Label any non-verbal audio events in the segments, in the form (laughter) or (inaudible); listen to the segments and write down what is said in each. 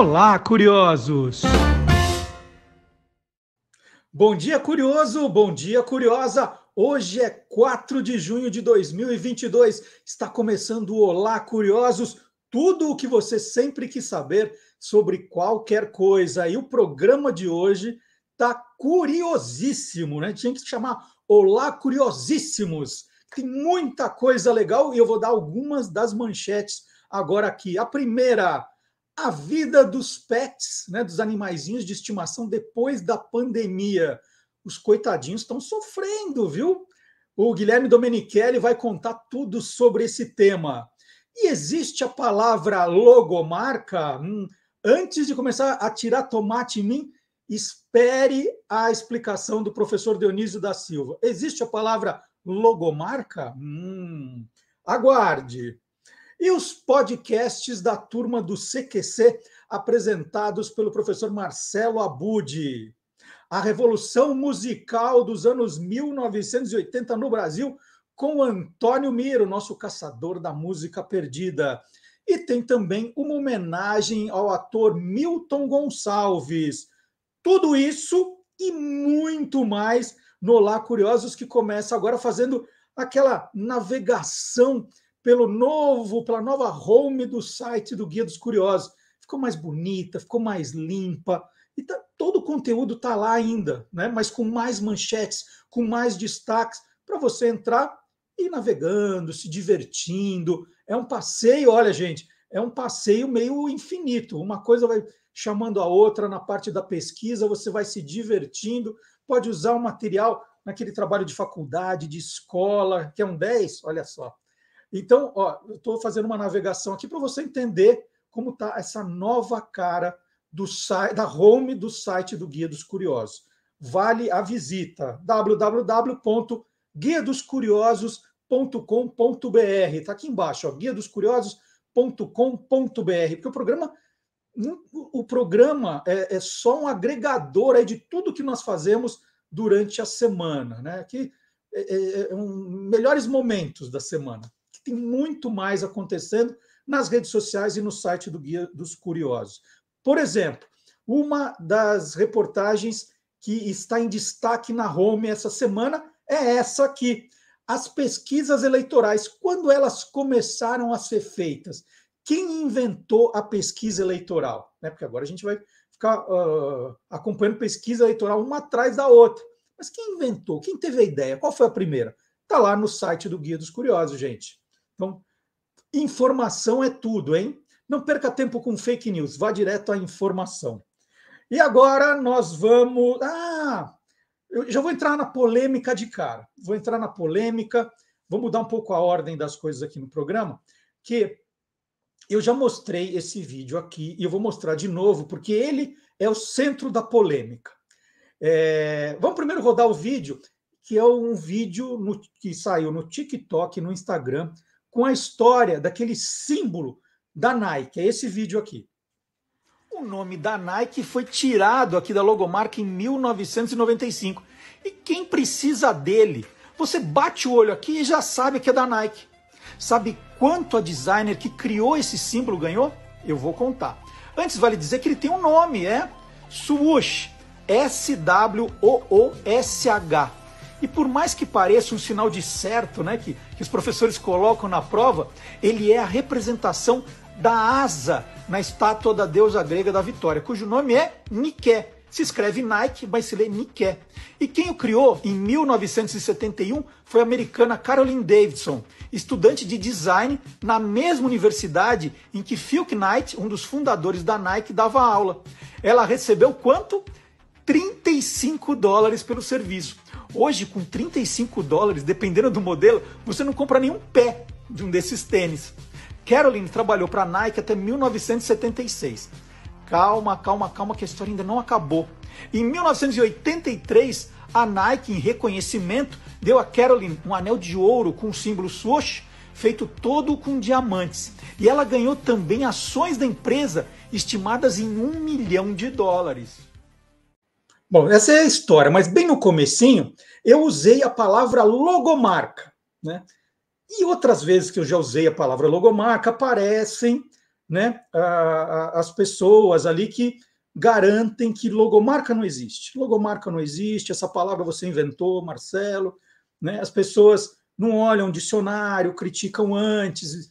Olá, curiosos! Bom dia, curioso! Bom dia, curiosa! Hoje é 4 de junho de 2022. Está começando o Olá, curiosos! Tudo o que você sempre quis saber sobre qualquer coisa. E o programa de hoje tá curiosíssimo, né? Tinha que chamar Olá, curiosíssimos! Tem muita coisa legal e eu vou dar algumas das manchetes agora aqui. A primeira, a vida dos pets, né, dos animaizinhos de estimação depois da pandemia. Os coitadinhos estão sofrendo, viu? O Guilherme Domenichelli vai contar tudo sobre esse tema. E existe a palavra logomarca? Hum, antes de começar a tirar tomate em mim, espere a explicação do professor Dionísio da Silva. Existe a palavra logomarca? Hum, aguarde. E os podcasts da turma do CQC, apresentados pelo professor Marcelo Abudi. A revolução musical dos anos 1980 no Brasil, com Antônio Miro, nosso caçador da música perdida. E tem também uma homenagem ao ator Milton Gonçalves. Tudo isso e muito mais no Lá Curiosos, que começa agora fazendo aquela navegação pelo novo, pela nova home do site do Guia dos Curiosos. Ficou mais bonita, ficou mais limpa. E tá, todo o conteúdo está lá ainda, né? mas com mais manchetes, com mais destaques, para você entrar e ir navegando, se divertindo. É um passeio, olha, gente, é um passeio meio infinito. Uma coisa vai chamando a outra na parte da pesquisa, você vai se divertindo, pode usar o material naquele trabalho de faculdade, de escola, que é um 10, olha só. Então, ó, eu estou fazendo uma navegação aqui para você entender como está essa nova cara do site, da home do site do Guia dos Curiosos. Vale a visita www.guiadoscuriosos.com.br. Está aqui embaixo, ó, guiadoscuriosos.com.br, porque o programa hum, o programa é, é, só um agregador aí de tudo que nós fazemos durante a semana, né? Aqui é, é, é, um, melhores momentos da semana tem muito mais acontecendo nas redes sociais e no site do Guia dos Curiosos. Por exemplo, uma das reportagens que está em destaque na Home essa semana é essa aqui. As pesquisas eleitorais, quando elas começaram a ser feitas? Quem inventou a pesquisa eleitoral? Né, porque agora a gente vai ficar uh, acompanhando pesquisa eleitoral uma atrás da outra. Mas quem inventou? Quem teve a ideia? Qual foi a primeira? Está lá no site do Guia dos Curiosos, gente. Então, informação é tudo, hein? Não perca tempo com fake news, vá direto à informação. E agora nós vamos. Ah! Eu já vou entrar na polêmica de cara. Vou entrar na polêmica. Vou mudar um pouco a ordem das coisas aqui no programa, que eu já mostrei esse vídeo aqui e eu vou mostrar de novo, porque ele é o centro da polêmica. É... Vamos primeiro rodar o vídeo, que é um vídeo no... que saiu no TikTok, no Instagram, com a história daquele símbolo da Nike. É esse vídeo aqui. O nome da Nike foi tirado aqui da logomarca em 1995. E quem precisa dele? Você bate o olho aqui e já sabe que é da Nike. Sabe quanto a designer que criou esse símbolo ganhou? Eu vou contar. Antes vale dizer que ele tem um nome, é Swoosh. S-W-O-O-S-H. E por mais que pareça um sinal de certo, né, que, que os professores colocam na prova, ele é a representação da asa na estátua da deusa grega da vitória, cujo nome é Nike. Se escreve Nike, mas se lê Nike. E quem o criou em 1971 foi a americana Caroline Davidson, estudante de design na mesma universidade em que Phil Knight, um dos fundadores da Nike, dava aula. Ela recebeu quanto? 35 dólares pelo serviço. Hoje, com 35 dólares, dependendo do modelo, você não compra nenhum pé de um desses tênis. Caroline trabalhou para a Nike até 1976. Calma, calma, calma, que a história ainda não acabou. Em 1983, a Nike, em reconhecimento, deu a Caroline um anel de ouro com o símbolo swoosh, feito todo com diamantes. E ela ganhou também ações da empresa estimadas em um milhão de dólares. Bom, essa é a história, mas bem no comecinho eu usei a palavra logomarca, né? E outras vezes que eu já usei a palavra logomarca aparecem, né, a, a, as pessoas ali que garantem que logomarca não existe. Logomarca não existe, essa palavra você inventou, Marcelo, né? As pessoas não olham dicionário, criticam antes.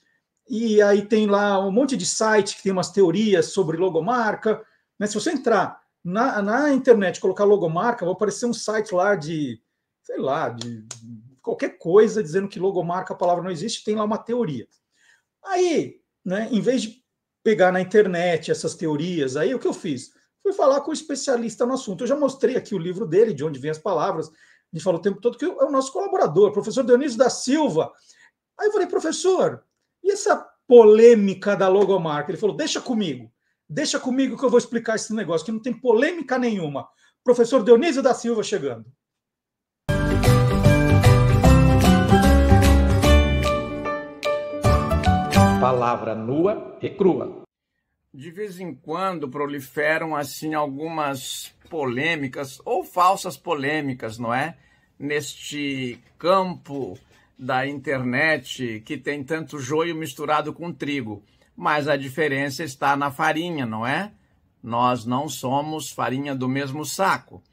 E aí tem lá um monte de site que tem umas teorias sobre logomarca, né? Se você entrar na, na internet colocar logomarca, vai aparecer um site lá de, sei lá, de qualquer coisa dizendo que logomarca, a palavra não existe, tem lá uma teoria. Aí, né, em vez de pegar na internet essas teorias, aí o que eu fiz? Fui falar com um especialista no assunto. Eu já mostrei aqui o livro dele, de onde vem as palavras. A gente falou o tempo todo que é o nosso colaborador, professor Dionísio da Silva. Aí eu falei, professor, e essa polêmica da logomarca? Ele falou, deixa comigo. Deixa comigo que eu vou explicar esse negócio, que não tem polêmica nenhuma. Professor Dionísio da Silva chegando. Palavra nua e crua. De vez em quando proliferam assim algumas polêmicas ou falsas polêmicas, não é? Neste campo da internet que tem tanto joio misturado com trigo mas a diferença está na farinha, não é? Nós não somos farinha do mesmo saco.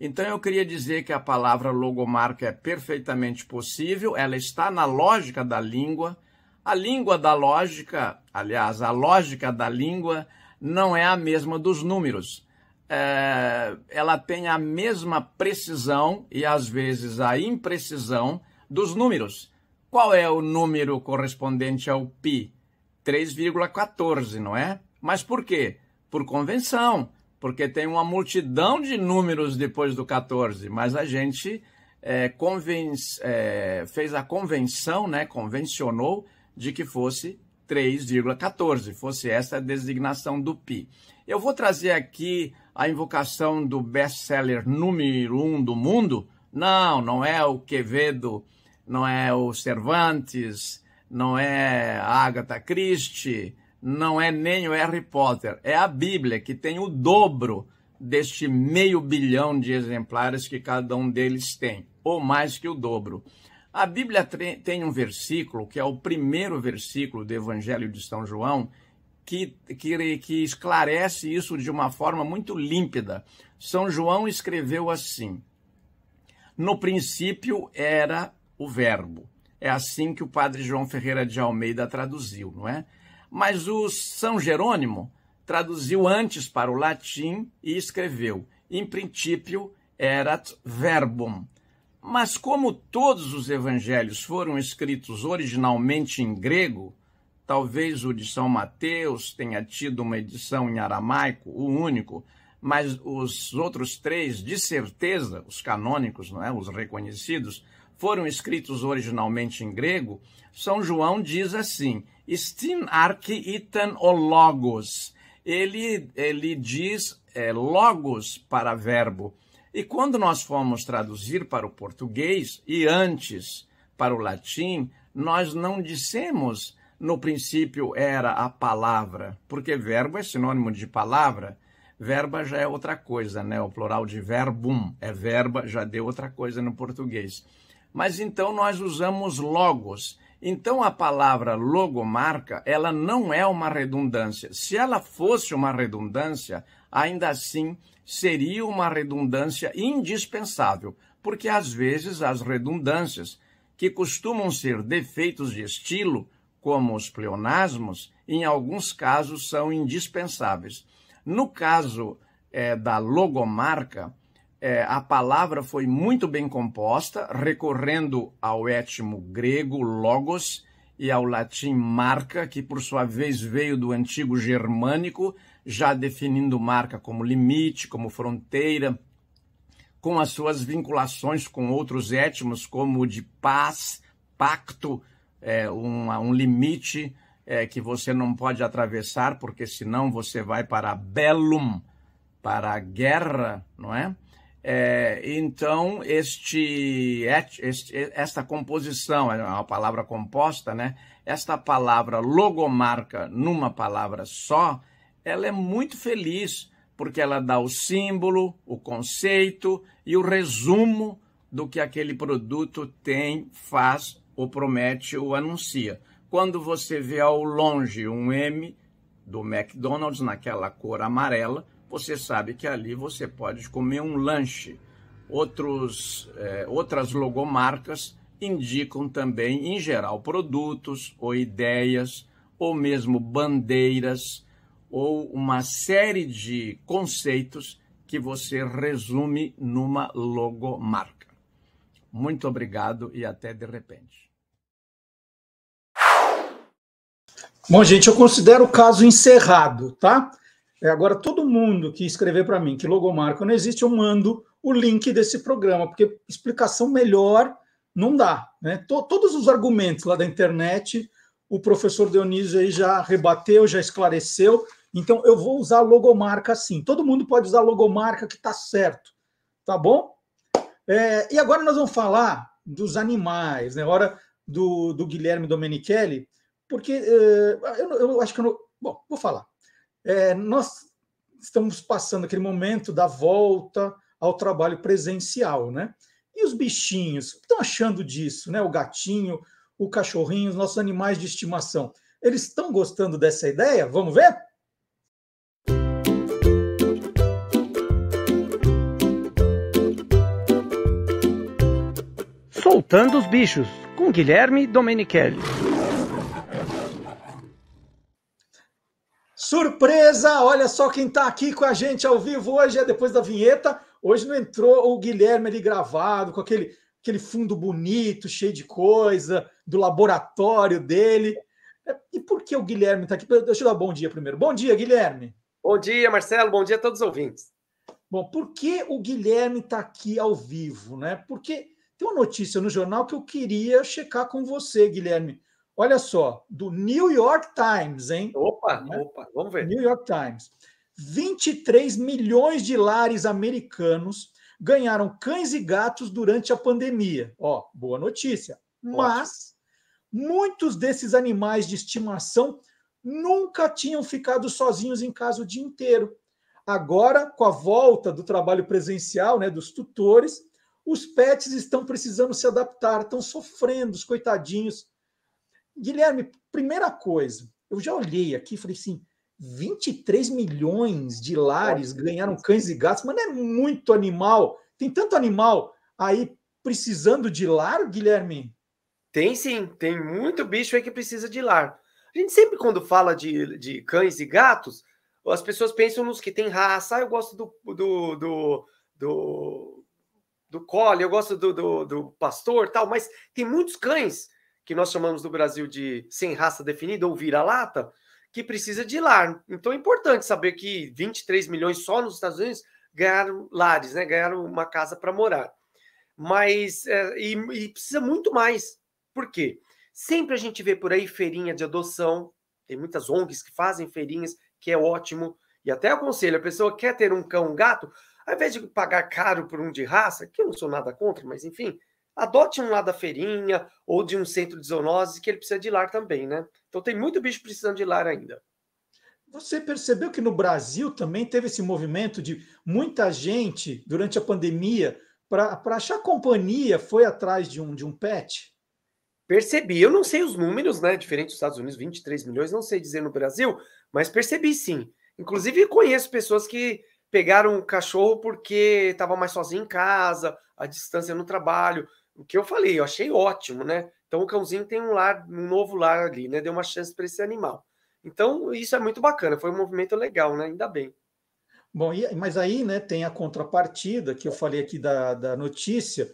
Então eu queria dizer que a palavra logomarca é perfeitamente possível, ela está na lógica da língua. A língua da lógica, aliás, a lógica da língua não é a mesma dos números. É, ela tem a mesma precisão e às vezes a imprecisão dos números. Qual é o número correspondente ao pi? 3,14, não é? Mas por quê? Por convenção, porque tem uma multidão de números depois do 14, mas a gente é, é, fez a convenção, né, convencionou de que fosse 3,14, fosse essa a designação do pi. Eu vou trazer aqui a invocação do best-seller número 1 um do mundo. Não, não é o Quevedo, não é o Cervantes, não é Agatha Christie, não é nem o Harry Potter, é a Bíblia, que tem o dobro deste meio bilhão de exemplares que cada um deles tem, ou mais que o dobro. A Bíblia tem um versículo, que é o primeiro versículo do Evangelho de São João, que, que, que esclarece isso de uma forma muito límpida. São João escreveu assim: No princípio era o Verbo é assim que o padre João Ferreira de Almeida traduziu, não é? Mas o São Jerônimo traduziu antes para o latim e escreveu: "In principio erat verbum". Mas como todos os evangelhos foram escritos originalmente em grego, talvez o de São Mateus tenha tido uma edição em aramaico, o único, mas os outros três, de certeza, os canônicos, não é? os reconhecidos, foram escritos originalmente em grego, São João diz assim: Stin arque itan o logos. Ele, ele diz é, logos para verbo. E quando nós fomos traduzir para o português e antes para o latim, nós não dissemos no princípio era a palavra, porque verbo é sinônimo de palavra. Verba já é outra coisa, né? O plural de verbum é verba, já deu outra coisa no português mas então nós usamos logos. Então a palavra logomarca, ela não é uma redundância. Se ela fosse uma redundância, ainda assim seria uma redundância indispensável, porque às vezes as redundâncias, que costumam ser defeitos de estilo, como os pleonasmos, em alguns casos são indispensáveis. No caso é, da logomarca, é, a palavra foi muito bem composta, recorrendo ao etimo grego logos e ao latim marca, que por sua vez veio do antigo germânico, já definindo marca como limite, como fronteira, com as suas vinculações com outros étmos, como o de paz, pacto, é, um, um limite é, que você não pode atravessar, porque senão você vai para bellum, para a guerra, não é? É, então, este, este, esta composição, é uma palavra composta, né? Esta palavra logomarca numa palavra só, ela é muito feliz, porque ela dá o símbolo, o conceito e o resumo do que aquele produto tem, faz, ou promete, ou anuncia. Quando você vê ao longe um M do McDonald's naquela cor amarela, você sabe que ali você pode comer um lanche. Outros, é, outras logomarcas indicam também, em geral, produtos ou ideias, ou mesmo bandeiras, ou uma série de conceitos que você resume numa logomarca. Muito obrigado e até de repente. Bom, gente, eu considero o caso encerrado, tá? É, agora, todo mundo que escrever para mim que logomarca não existe, eu mando o link desse programa, porque explicação melhor não dá. Né? Todos os argumentos lá da internet, o professor Dionísio aí já rebateu, já esclareceu. Então, eu vou usar logomarca sim. Todo mundo pode usar logomarca que está certo. Tá bom? É, e agora nós vamos falar dos animais, né? Hora do, do Guilherme Domenichelli, porque é, eu, eu acho que eu não. Bom, vou falar. É, nós estamos passando aquele momento da volta ao trabalho presencial, né? E os bichinhos, estão achando disso, né? O gatinho, o cachorrinho, os nossos animais de estimação. Eles estão gostando dessa ideia? Vamos ver? Soltando os bichos, com Guilherme Domenichelli. Surpresa! Olha só quem está aqui com a gente ao vivo hoje, é depois da vinheta. Hoje não entrou o Guilherme ali gravado, com aquele, aquele fundo bonito, cheio de coisa, do laboratório dele. É, e por que o Guilherme está aqui? Deixa eu dar bom dia primeiro. Bom dia, Guilherme. Bom dia, Marcelo. Bom dia a todos os ouvintes. Bom, por que o Guilherme está aqui ao vivo, né? Porque tem uma notícia no jornal que eu queria checar com você, Guilherme. Olha só, do New York Times, hein? Opa, né? opa, vamos ver. New York Times. 23 milhões de lares americanos ganharam cães e gatos durante a pandemia. Ó, boa notícia. Ótimo. Mas muitos desses animais de estimação nunca tinham ficado sozinhos em casa o dia inteiro. Agora, com a volta do trabalho presencial, né, dos tutores, os pets estão precisando se adaptar, estão sofrendo, os coitadinhos Guilherme, primeira coisa, eu já olhei aqui e falei assim: 23 milhões de lares ganharam cães e gatos, mas não é muito animal. Tem tanto animal aí precisando de lar, Guilherme? Tem sim, tem muito bicho aí que precisa de lar. A gente sempre, quando fala de, de cães e gatos, as pessoas pensam nos que tem raça. Ah, eu gosto do, do, do, do, do collie, eu gosto do, do, do pastor tal, mas tem muitos cães que nós chamamos no Brasil de sem raça definida ou vira-lata, que precisa de lar. Então é importante saber que 23 milhões só nos Estados Unidos ganharam lares, né? ganharam uma casa para morar. Mas é, e, e, precisa muito mais. Por quê? Sempre a gente vê por aí feirinha de adoção, tem muitas ONGs que fazem feirinhas, que é ótimo. E até aconselho, a pessoa quer ter um cão, um gato, ao invés de pagar caro por um de raça, que eu não sou nada contra, mas enfim, adote um lá da feirinha ou de um centro de zoonose que ele precisa de lar também, né? Então tem muito bicho precisando de lar ainda. Você percebeu que no Brasil também teve esse movimento de muita gente durante a pandemia para achar companhia foi atrás de um de um pet? Percebi, eu não sei os números, né? Diferente dos Estados Unidos, 23 milhões, não sei dizer no Brasil, mas percebi sim. Inclusive conheço pessoas que pegaram o cachorro porque estava mais sozinho em casa, a distância no trabalho, o que eu falei, eu achei ótimo, né? Então o cãozinho tem um lar, um novo lar ali, né? Deu uma chance para esse animal. Então isso é muito bacana, foi um movimento legal, né? Ainda bem. Bom, e, mas aí, né, tem a contrapartida que eu falei aqui da, da notícia,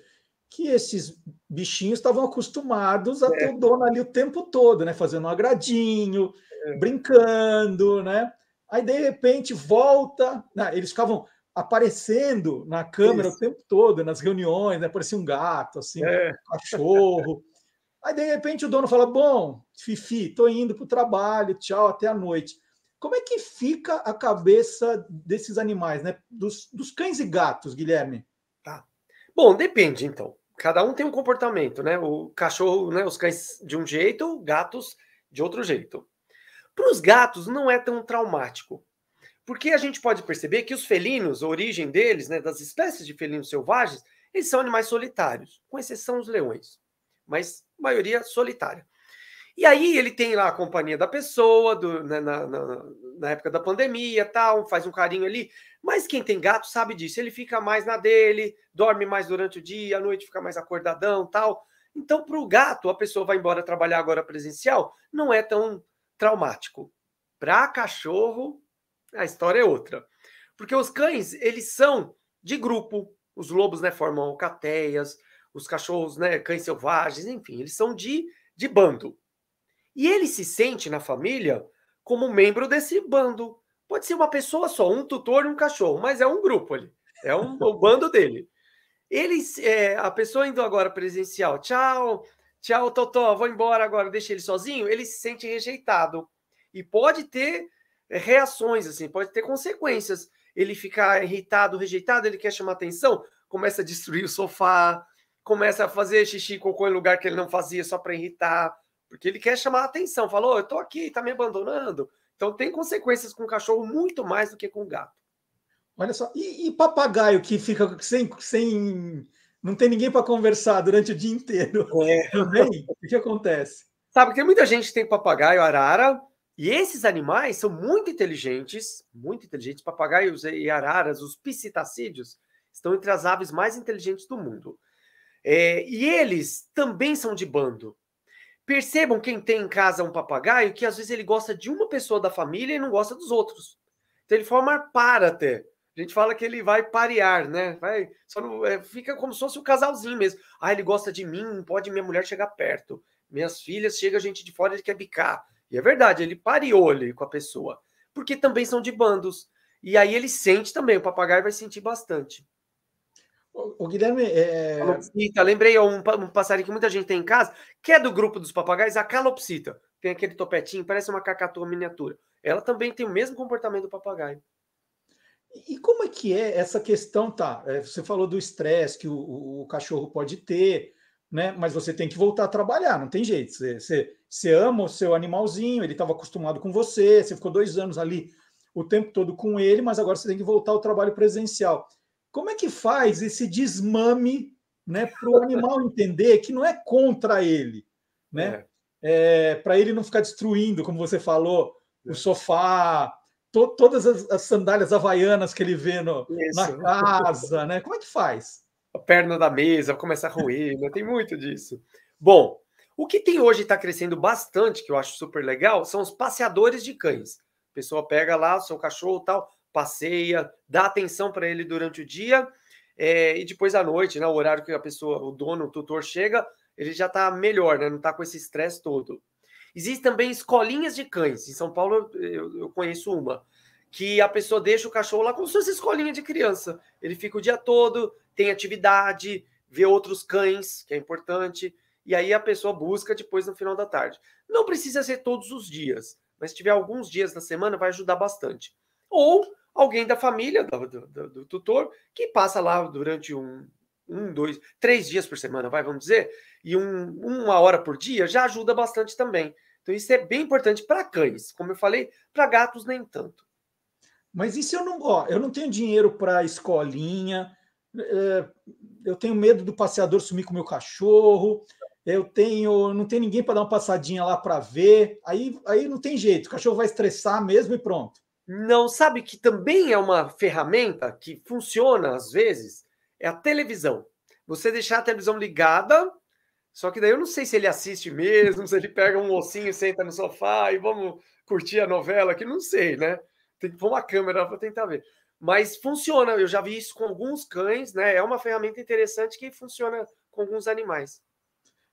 que esses bichinhos estavam acostumados a é. ter o dono ali o tempo todo, né? Fazendo um agradinho, é. brincando, né? Aí de repente volta, né, eles ficavam aparecendo na câmera Isso. o tempo todo, nas reuniões, né? um gato, assim, é. um cachorro. (laughs) Aí, de repente, o dono fala: Bom, Fifi, tô indo para o trabalho, tchau, até a noite. Como é que fica a cabeça desses animais, né? Dos, dos cães e gatos, Guilherme? Tá. Bom, depende, então. Cada um tem um comportamento, né? O cachorro, né? Os cães de um jeito, gatos de outro jeito. Para os gatos não é tão traumático, porque a gente pode perceber que os felinos, a origem deles, né, das espécies de felinos selvagens, eles são animais solitários, com exceção os leões, mas maioria solitária. E aí ele tem lá a companhia da pessoa, do, né, na, na, na, época da pandemia, tal, faz um carinho ali. Mas quem tem gato sabe disso, ele fica mais na dele, dorme mais durante o dia, à noite fica mais acordadão, tal. Então, para o gato, a pessoa vai embora trabalhar agora presencial, não é tão traumático. Para cachorro, a história é outra. Porque os cães, eles são de grupo. Os lobos, né, formam alcateias, os cachorros, né, cães selvagens, enfim, eles são de, de bando. E ele se sente na família como membro desse bando. Pode ser uma pessoa só, um tutor e um cachorro, mas é um grupo ali. É um, o bando dele. Ele, é, a pessoa indo agora presencial, tchau, tchau, Totó, vou embora agora, deixa ele sozinho, ele se sente rejeitado. E pode ter reações, assim, pode ter consequências. Ele ficar irritado, rejeitado, ele quer chamar atenção, começa a destruir o sofá, começa a fazer xixi e cocô em lugar que ele não fazia só para irritar, porque ele quer chamar atenção, falou, oh, eu tô aqui, tá me abandonando. Então tem consequências com o cachorro muito mais do que com o gato. Olha só, e, e papagaio que fica sem, sem não tem ninguém para conversar durante o dia inteiro. É. Também, o que acontece? Sabe, tem muita gente que tem papagaio, arara, e esses animais são muito inteligentes, muito inteligentes. Papagaios e araras, os piscitacídeos, estão entre as aves mais inteligentes do mundo. É, e eles também são de bando. Percebam quem tem em casa um papagaio que às vezes ele gosta de uma pessoa da família e não gosta dos outros. Então ele forma par até. A gente fala que ele vai parear, né? Vai, só não, é, fica como se fosse um casalzinho mesmo. Ah, ele gosta de mim, não pode minha mulher chegar perto. Minhas filhas chega gente de fora, ele quer bicar. E é verdade, ele pareou ali com a pessoa, porque também são de bandos. E aí ele sente também, o papagaio vai sentir bastante. O, Guilherme. É, é... Calopsita, lembrei um, um passarinho que muita gente tem em casa, que é do grupo dos papagaios, a calopsita. Tem aquele topetinho, parece uma cacatua miniatura. Ela também tem o mesmo comportamento do papagaio. E como é que é essa questão, tá? É, você falou do estresse que o, o cachorro pode ter, né? Mas você tem que voltar a trabalhar, não tem jeito. Você, você, você ama o seu animalzinho, ele estava acostumado com você, você ficou dois anos ali o tempo todo com ele, mas agora você tem que voltar ao trabalho presencial. Como é que faz esse desmame né, para o animal (laughs) entender que não é contra ele, né? É. É, para ele não ficar destruindo, como você falou, é. o sofá, to todas as, as, sandálias havaianas que ele vê no, na casa, né? Como é que faz? a perna da mesa, começa a roer, né? tem muito disso. Bom, o que tem hoje está crescendo bastante, que eu acho super legal, são os passeadores de cães. A pessoa pega lá o seu cachorro tal, passeia, dá atenção para ele durante o dia é, e depois à noite, né, o horário que a pessoa, o dono, o tutor chega, ele já está melhor, né, não está com esse estresse todo. Existem também escolinhas de cães. Em São Paulo eu, eu conheço uma que a pessoa deixa o cachorro lá com suas escolinha de criança. Ele fica o dia todo, tem atividade, vê outros cães, que é importante, e aí a pessoa busca depois no final da tarde. Não precisa ser todos os dias, mas se tiver alguns dias na semana, vai ajudar bastante. Ou alguém da família, do, do, do tutor, que passa lá durante um, um, dois, três dias por semana, vai, vamos dizer, e um, uma hora por dia, já ajuda bastante também. Então, isso é bem importante para cães. Como eu falei, para gatos nem tanto. Mas e se eu não, ó, eu não tenho dinheiro para escolinha, é, eu tenho medo do passeador sumir com o meu cachorro, eu tenho, não tem ninguém para dar uma passadinha lá para ver. Aí, aí não tem jeito, o cachorro vai estressar mesmo e pronto. Não sabe que também é uma ferramenta que funciona às vezes, é a televisão. Você deixar a televisão ligada, só que daí eu não sei se ele assiste mesmo, se ele pega um ossinho, senta no sofá e vamos curtir a novela, que não sei, né? tem que pôr uma câmera para tentar ver. Mas funciona, eu já vi isso com alguns cães, né? É uma ferramenta interessante que funciona com alguns animais.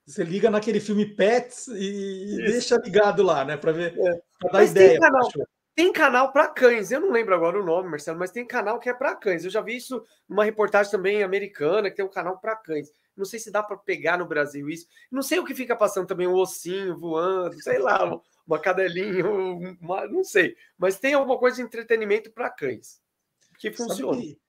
Você liga naquele filme Pets e, deixa ligado lá, né? Para ver, é. para dar mas ideia. Tem canal, tem canal para cães, eu não lembro agora o nome, Marcelo, mas tem canal que é para cães. Eu já vi isso numa reportagem também americana, que tem um canal para cães. Não sei se dá para pegar no Brasil isso. Não sei o que fica passando também, o um ossinho voando, sei lá uma cadelinha, uma, não sei. Mas tem alguma coisa de entretenimento para cães que funciona. Sabe que,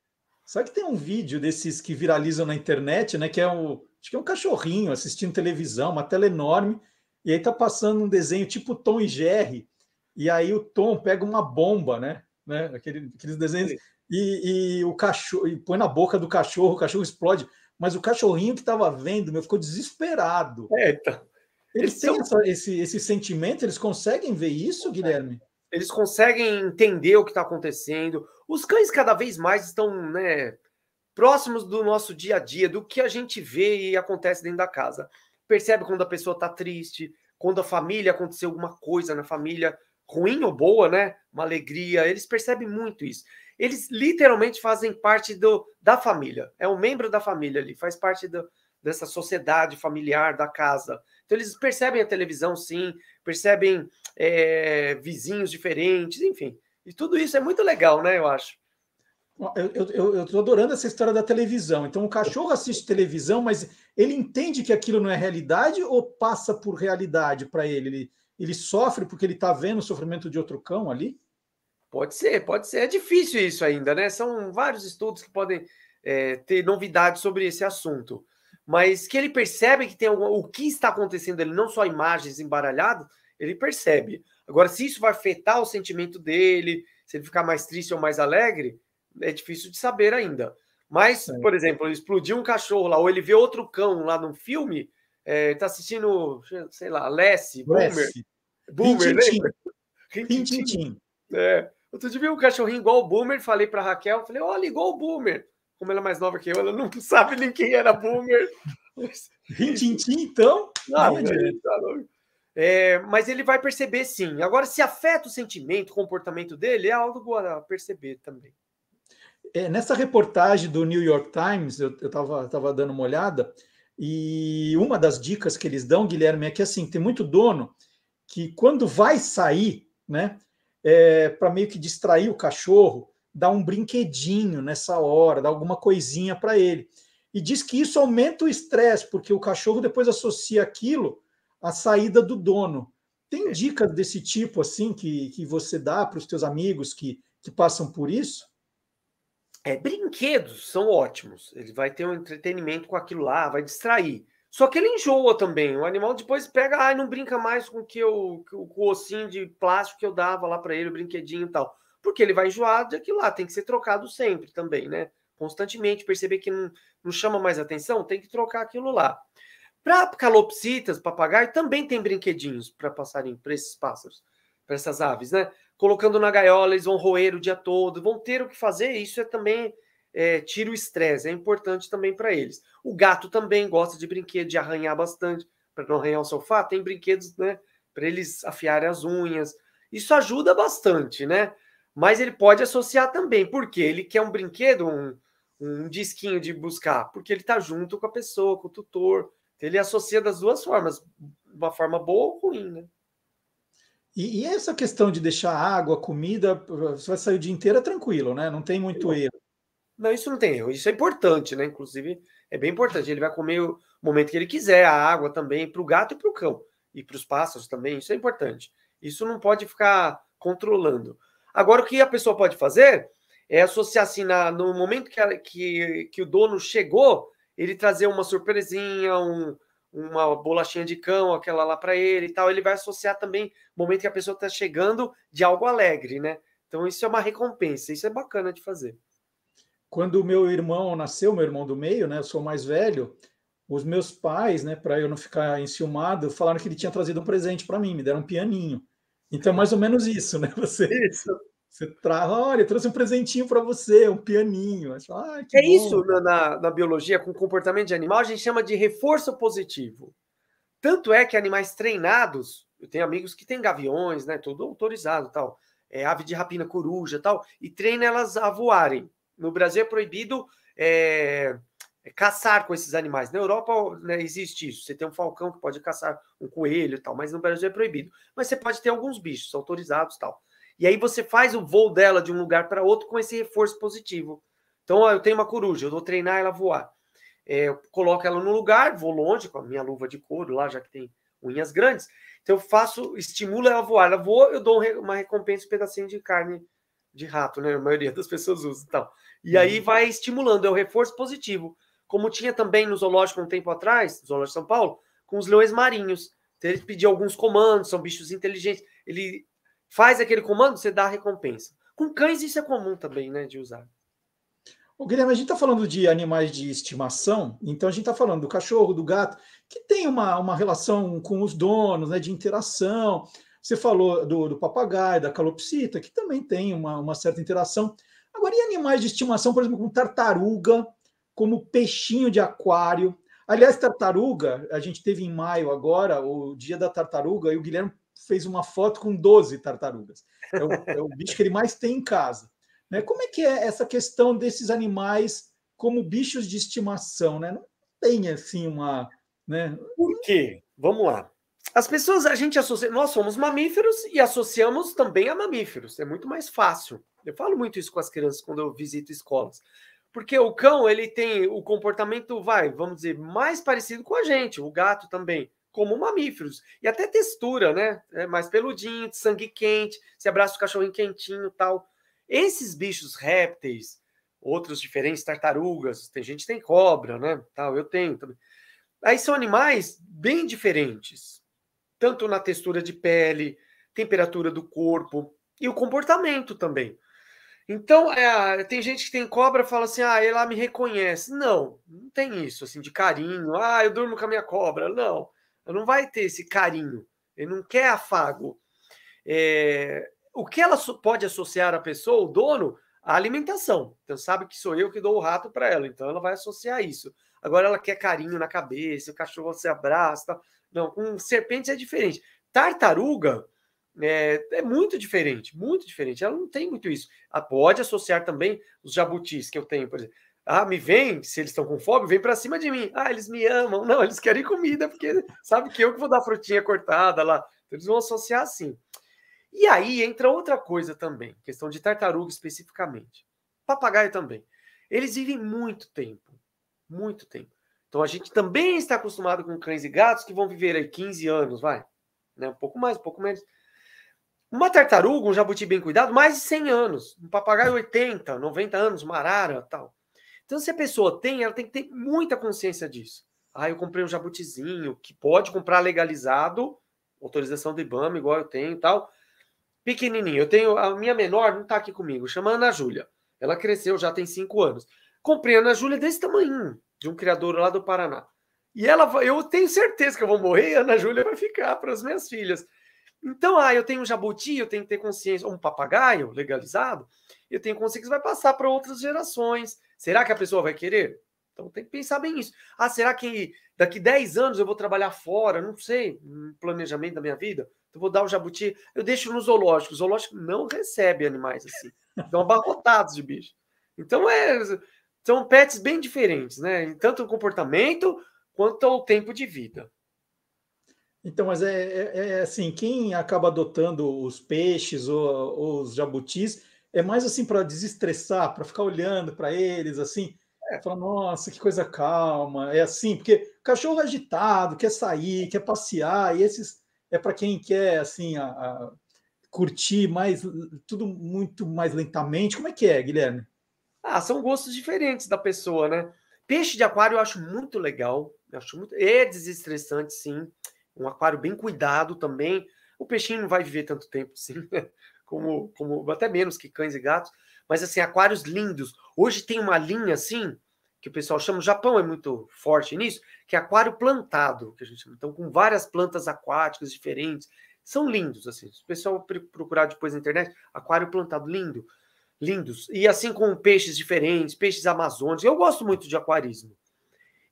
sabe que, tem um vídeo desses que viralizam na internet, né? Que é um, acho que é um cachorrinho assistindo televisão, uma tela enorme, e aí tá passando um desenho tipo Tom e Jerry, e aí o Tom pega uma bomba, né? né aquele, aqueles desenhos. E, e, o cachorro e põe na boca do cachorro, o cachorro explode. Mas o cachorrinho que estava vendo, meu, ficou desesperado. É, então. Eles, têm essa, esse, esse sentimento, eles conseguem ver isso, Guilherme? Eles conseguem entender o que está acontecendo. Os cães cada vez mais estão né, próximos do nosso dia a dia, do que a gente vê e acontece dentro da casa. Percebe quando a pessoa está triste, quando a família aconteceu alguma coisa na família, ruim ou boa, né? Uma alegria. Eles percebem muito isso. Eles literalmente fazem parte do, da família. É um membro da família ali, faz parte do, dessa sociedade familiar da casa. Então eles percebem a televisão, sim, percebem é, vizinhos diferentes, enfim. E tudo isso é muito legal, né? Eu acho. Eu estou adorando essa história da televisão. Então, o cachorro assiste televisão, mas ele entende que aquilo não é realidade ou passa por realidade para ele? ele? Ele sofre porque ele está vendo o sofrimento de outro cão ali? Pode ser, pode ser. É difícil isso ainda, né? São vários estudos que podem é, ter novidades sobre esse assunto mas que ele percebe que tem alguma, o que está acontecendo, ele não só imagens embaralhadas, ele percebe. Agora, se isso vai afetar o sentimento dele, se ele ficar mais triste ou mais alegre, é difícil de saber ainda. Mas, é. por exemplo, ele explodiu um cachorro lá, ou ele vê outro cão lá no filme, é, tá assistindo, sei lá, Lessie, Boomer. Boomer, lembra? Rintintim. É. Outro dia vi um cachorrinho igual o Boomer, falei para Raquel, falei, olha, igual o Boomer como ela é mais nova que eu, ela não (laughs) sabe nem quem era Boomer. Rintintim, então? Não, não tá é, mas ele vai perceber sim. Agora, se afeta o sentimento, o comportamento dele, é algo a perceber também. É, nessa reportagem do New York Times, eu estava tava dando uma olhada, e uma das dicas que eles dão, Guilherme, é que assim, tem muito dono que quando vai sair, né, é, para meio que distrair o cachorro, dar um brinquedinho nessa hora, dar alguma coisinha para ele. E diz que isso aumenta o estresse, porque o cachorro depois associa aquilo à saída do dono. Tem é. dicas desse tipo assim que, que você dá para os teus amigos que, que passam por isso? É, brinquedos são ótimos. Ele vai ter um entretenimento com aquilo lá, vai distrair. Só que ele enjoa também. O animal depois pega, ai, ah, não brinca mais com que eu, com o ossinho de plástico que eu dava lá para ele, o brinquedinho e tal porque ele vai enjoado de aquilo lá, tem que ser trocado sempre também, né? Constantemente, perceber que não, não chama mais atenção, tem que trocar aquilo lá. Para calopsitas, papagaio, também tem brinquedinhos para passarem para esses pássaros, para essas aves, né? Colocando na gaiola, eles vão roer o dia todo, vão ter o que fazer, isso é também é, tira o estresse, é importante também para eles. O gato também gosta de brinquedo, de arranhar bastante, para não arranhar o sofá, tem brinquedos, né? Para eles afiarem as unhas. Isso ajuda bastante, né? mas ele pode associar também, porque ele quer um brinquedo, um, um disquinho de buscar, porque ele está junto com a pessoa, com o tutor. Então, ele associa das duas formas, uma forma boa ou ruim, né? E, e, essa questão de deixar água, comida, você vai sair o dia inteiro é tranquilo, né? Não tem muito erro. Não, isso não tem erro. Isso é importante, né? Inclusive, é bem importante. Ele vai comer o momento que ele quiser, a água também, para o gato e para o cão. E para os pássaros também, isso é importante. Isso não pode ficar controlando. Agora, o que a pessoa pode fazer é associar assim, na, no momento que, a, que, que o dono chegou, ele trazer uma surpresinha, um, uma bolachinha de cão, aquela lá para ele e tal. Ele vai associar também o momento que a pessoa está chegando de algo alegre, né? Então, isso é uma recompensa, isso é bacana de fazer. Quando o meu irmão nasceu, meu irmão do meio, né? Eu sou mais velho. Os meus pais, né, para eu não ficar enciumado, falaram que ele tinha trazido um presente para mim, me deram um pianinho. Então é mais ou menos isso, né? (laughs) Você, isso. Você traz, olha, trouxe um presentinho para você, um pianinho. é bom. isso na, na, na biologia, com comportamento de animal, a gente chama de reforço positivo. Tanto é que animais treinados, eu tenho amigos que têm gaviões, né? Tudo autorizado tal. É, ave de rapina, coruja tal, e treina elas a voarem. No Brasil é proibido é, é caçar com esses animais. Na Europa né, existe isso. Você tem um falcão que pode caçar um coelho e tal, mas no Brasil é proibido. Mas você pode ter alguns bichos autorizados e tal. E aí você faz o voo dela de um lugar para outro com esse reforço positivo. Então, ó, eu tenho uma coruja, eu vou treinar ela a voar. É, eu coloco ela no lugar, vou longe com a minha luva de couro lá, já que tem unhas grandes. Então, eu faço, estimulo ela a voar. Ela voa, eu dou uma recompensa, um pedacinho de carne de rato, né? A maioria das pessoas usa e então. tal. E aí uhum. vai estimulando, é o reforço positivo como tinha também no zoológico um tempo atrás, no zoológico de São Paulo, com os leões marinhos. Então, ele alguns comandos, são bichos inteligentes. Ele faz aquele comando, você dá a recompensa. Com cães isso é comum também, né, de usar. O Guilherme, a gente está falando de animais de estimação, então a gente está falando do cachorro, do gato, que tem uma, uma relação com os donos, né, de interação. Você falou do, do papagaio, da calopsita, que também tem uma, uma certa interação. Agora, e animais de estimação, por exemplo, com tartaruga, como peixinho de aquário. Aliás, tartaruga, a gente teve em maio agora o dia da tartaruga e o Guilherme fez uma foto com 12 tartarugas. É o, é o bicho que ele mais tem em casa. Né? Como é que é essa questão desses animais como bichos de estimação? Né? Não tem assim uma. Né? Por quê? Vamos lá. As pessoas, a gente associa, nós somos mamíferos e associamos também a mamíferos. É muito mais fácil. Eu falo muito isso com as crianças quando eu visito escolas. Porque o cão, ele tem o comportamento, vai, vamos dizer, mais parecido com a gente, o gato também, como mamíferos. E até textura, né? É mais peludinho, sangue quente, se abraça o cachorrinho quentinho tal. Esses bichos répteis, outros diferentes, tartarugas, tem gente que tem cobra, né? Tal, eu tenho também. Aí são animais bem diferentes, tanto na textura de pele, temperatura do corpo e o comportamento também. Então, é, ah, tem gente que tem cobra e fala assim, ah, ela me reconhece. Não, não tem isso, assim, de carinho. Ah, eu durmo com a minha cobra. Não, não vai ter esse carinho. Ele não quer afago. É, o que ela pode associar a pessoa, o dono, a alimentação. Então, sabe que sou eu que dou o rato para ela. Então, ela vai associar isso. Agora, ela quer carinho na cabeça, o cachorro se abraça. Não, com um serpente é diferente. Tartaruga é, é, muito diferente, muito diferente. Ela não tem muito isso. Ela ah, pode associar também os jabutis que eu tenho, por exemplo. Ah, me vem, se eles estão com fome, vem para cima de mim. Ah, eles me amam. Não, eles querem comida, porque sabe que eu que vou dar frutinha cortada lá. Então, eles vão associar assim. E aí entra outra coisa também, questão de tartaruga especificamente. Papagaio também. Eles vivem muito tempo, muito tempo. Então a gente também está acostumado com cães e gatos que vão viver aí 15 anos, vai. Né? Um pouco mais, um pouco menos. Uma tartaruga, um jabuti bem cuidado, mais de 100 anos. Um papagaio, 80, 90 anos, uma arara tal. Então, se a pessoa tem, ela tem que ter muita consciência disso. Ah, eu comprei um jabutizinho, que pode comprar legalizado, autorização do IBAMA, igual eu tenho tal. Pequenininho. Eu tenho, a minha menor não tá aqui comigo, chama Ana Júlia. Ela cresceu, já tem 5 anos. Comprei a Ana Júlia desse tamanho, de um criador lá do Paraná. E ela, eu tenho certeza que eu vou morrer e a Ana Júlia vai ficar para as minhas filhas. Então, ah, eu tenho um jabuti, eu tenho que ter consciência, Ou um papagaio legalizado, eu tenho consciência que vai passar para outras gerações. Será que a pessoa vai querer? Então tem que pensar bem nisso. Ah, será que daqui 10 anos eu vou trabalhar fora? Não sei, um planejamento da minha vida. Então, eu vou dar o jabuti, eu deixo no zoológico. O zoológico não recebe animais assim. Estão abarrotados de bicho. Então é, são pets bem diferentes, né? Tanto o comportamento quanto o tempo de vida. Então, mas é, é, é, assim, quem acaba adotando os peixes ou, ou os jabutis é mais assim para desestressar, para ficar olhando para eles, assim, é. falar, nossa, que coisa calma, é assim, porque cachorro é agitado, quer sair, quer passear, e esses é para quem quer, assim, a, a curtir mais, tudo muito mais lentamente. Como é que é, Guilherme? Ah, são gostos diferentes da pessoa, né? Peixe de aquário eu acho muito legal, eu acho muito, é desestressante, sim um aquário bem cuidado também. O peixinho não vai viver tanto tempo assim, (laughs) né? como, como até menos que cães e gatos, mas assim, aquários lindos. Hoje tem uma linha assim, que o pessoal chama, o Japão é muito forte nisso, que é aquário plantado, que a gente chama. Então, com várias plantas aquáticas diferentes. São lindos, assim. Se o pessoal procurar depois na internet, aquário plantado, lindo. Lindos. E assim com peixes diferentes, peixes amazônicos. Eu gosto muito de aquarismo.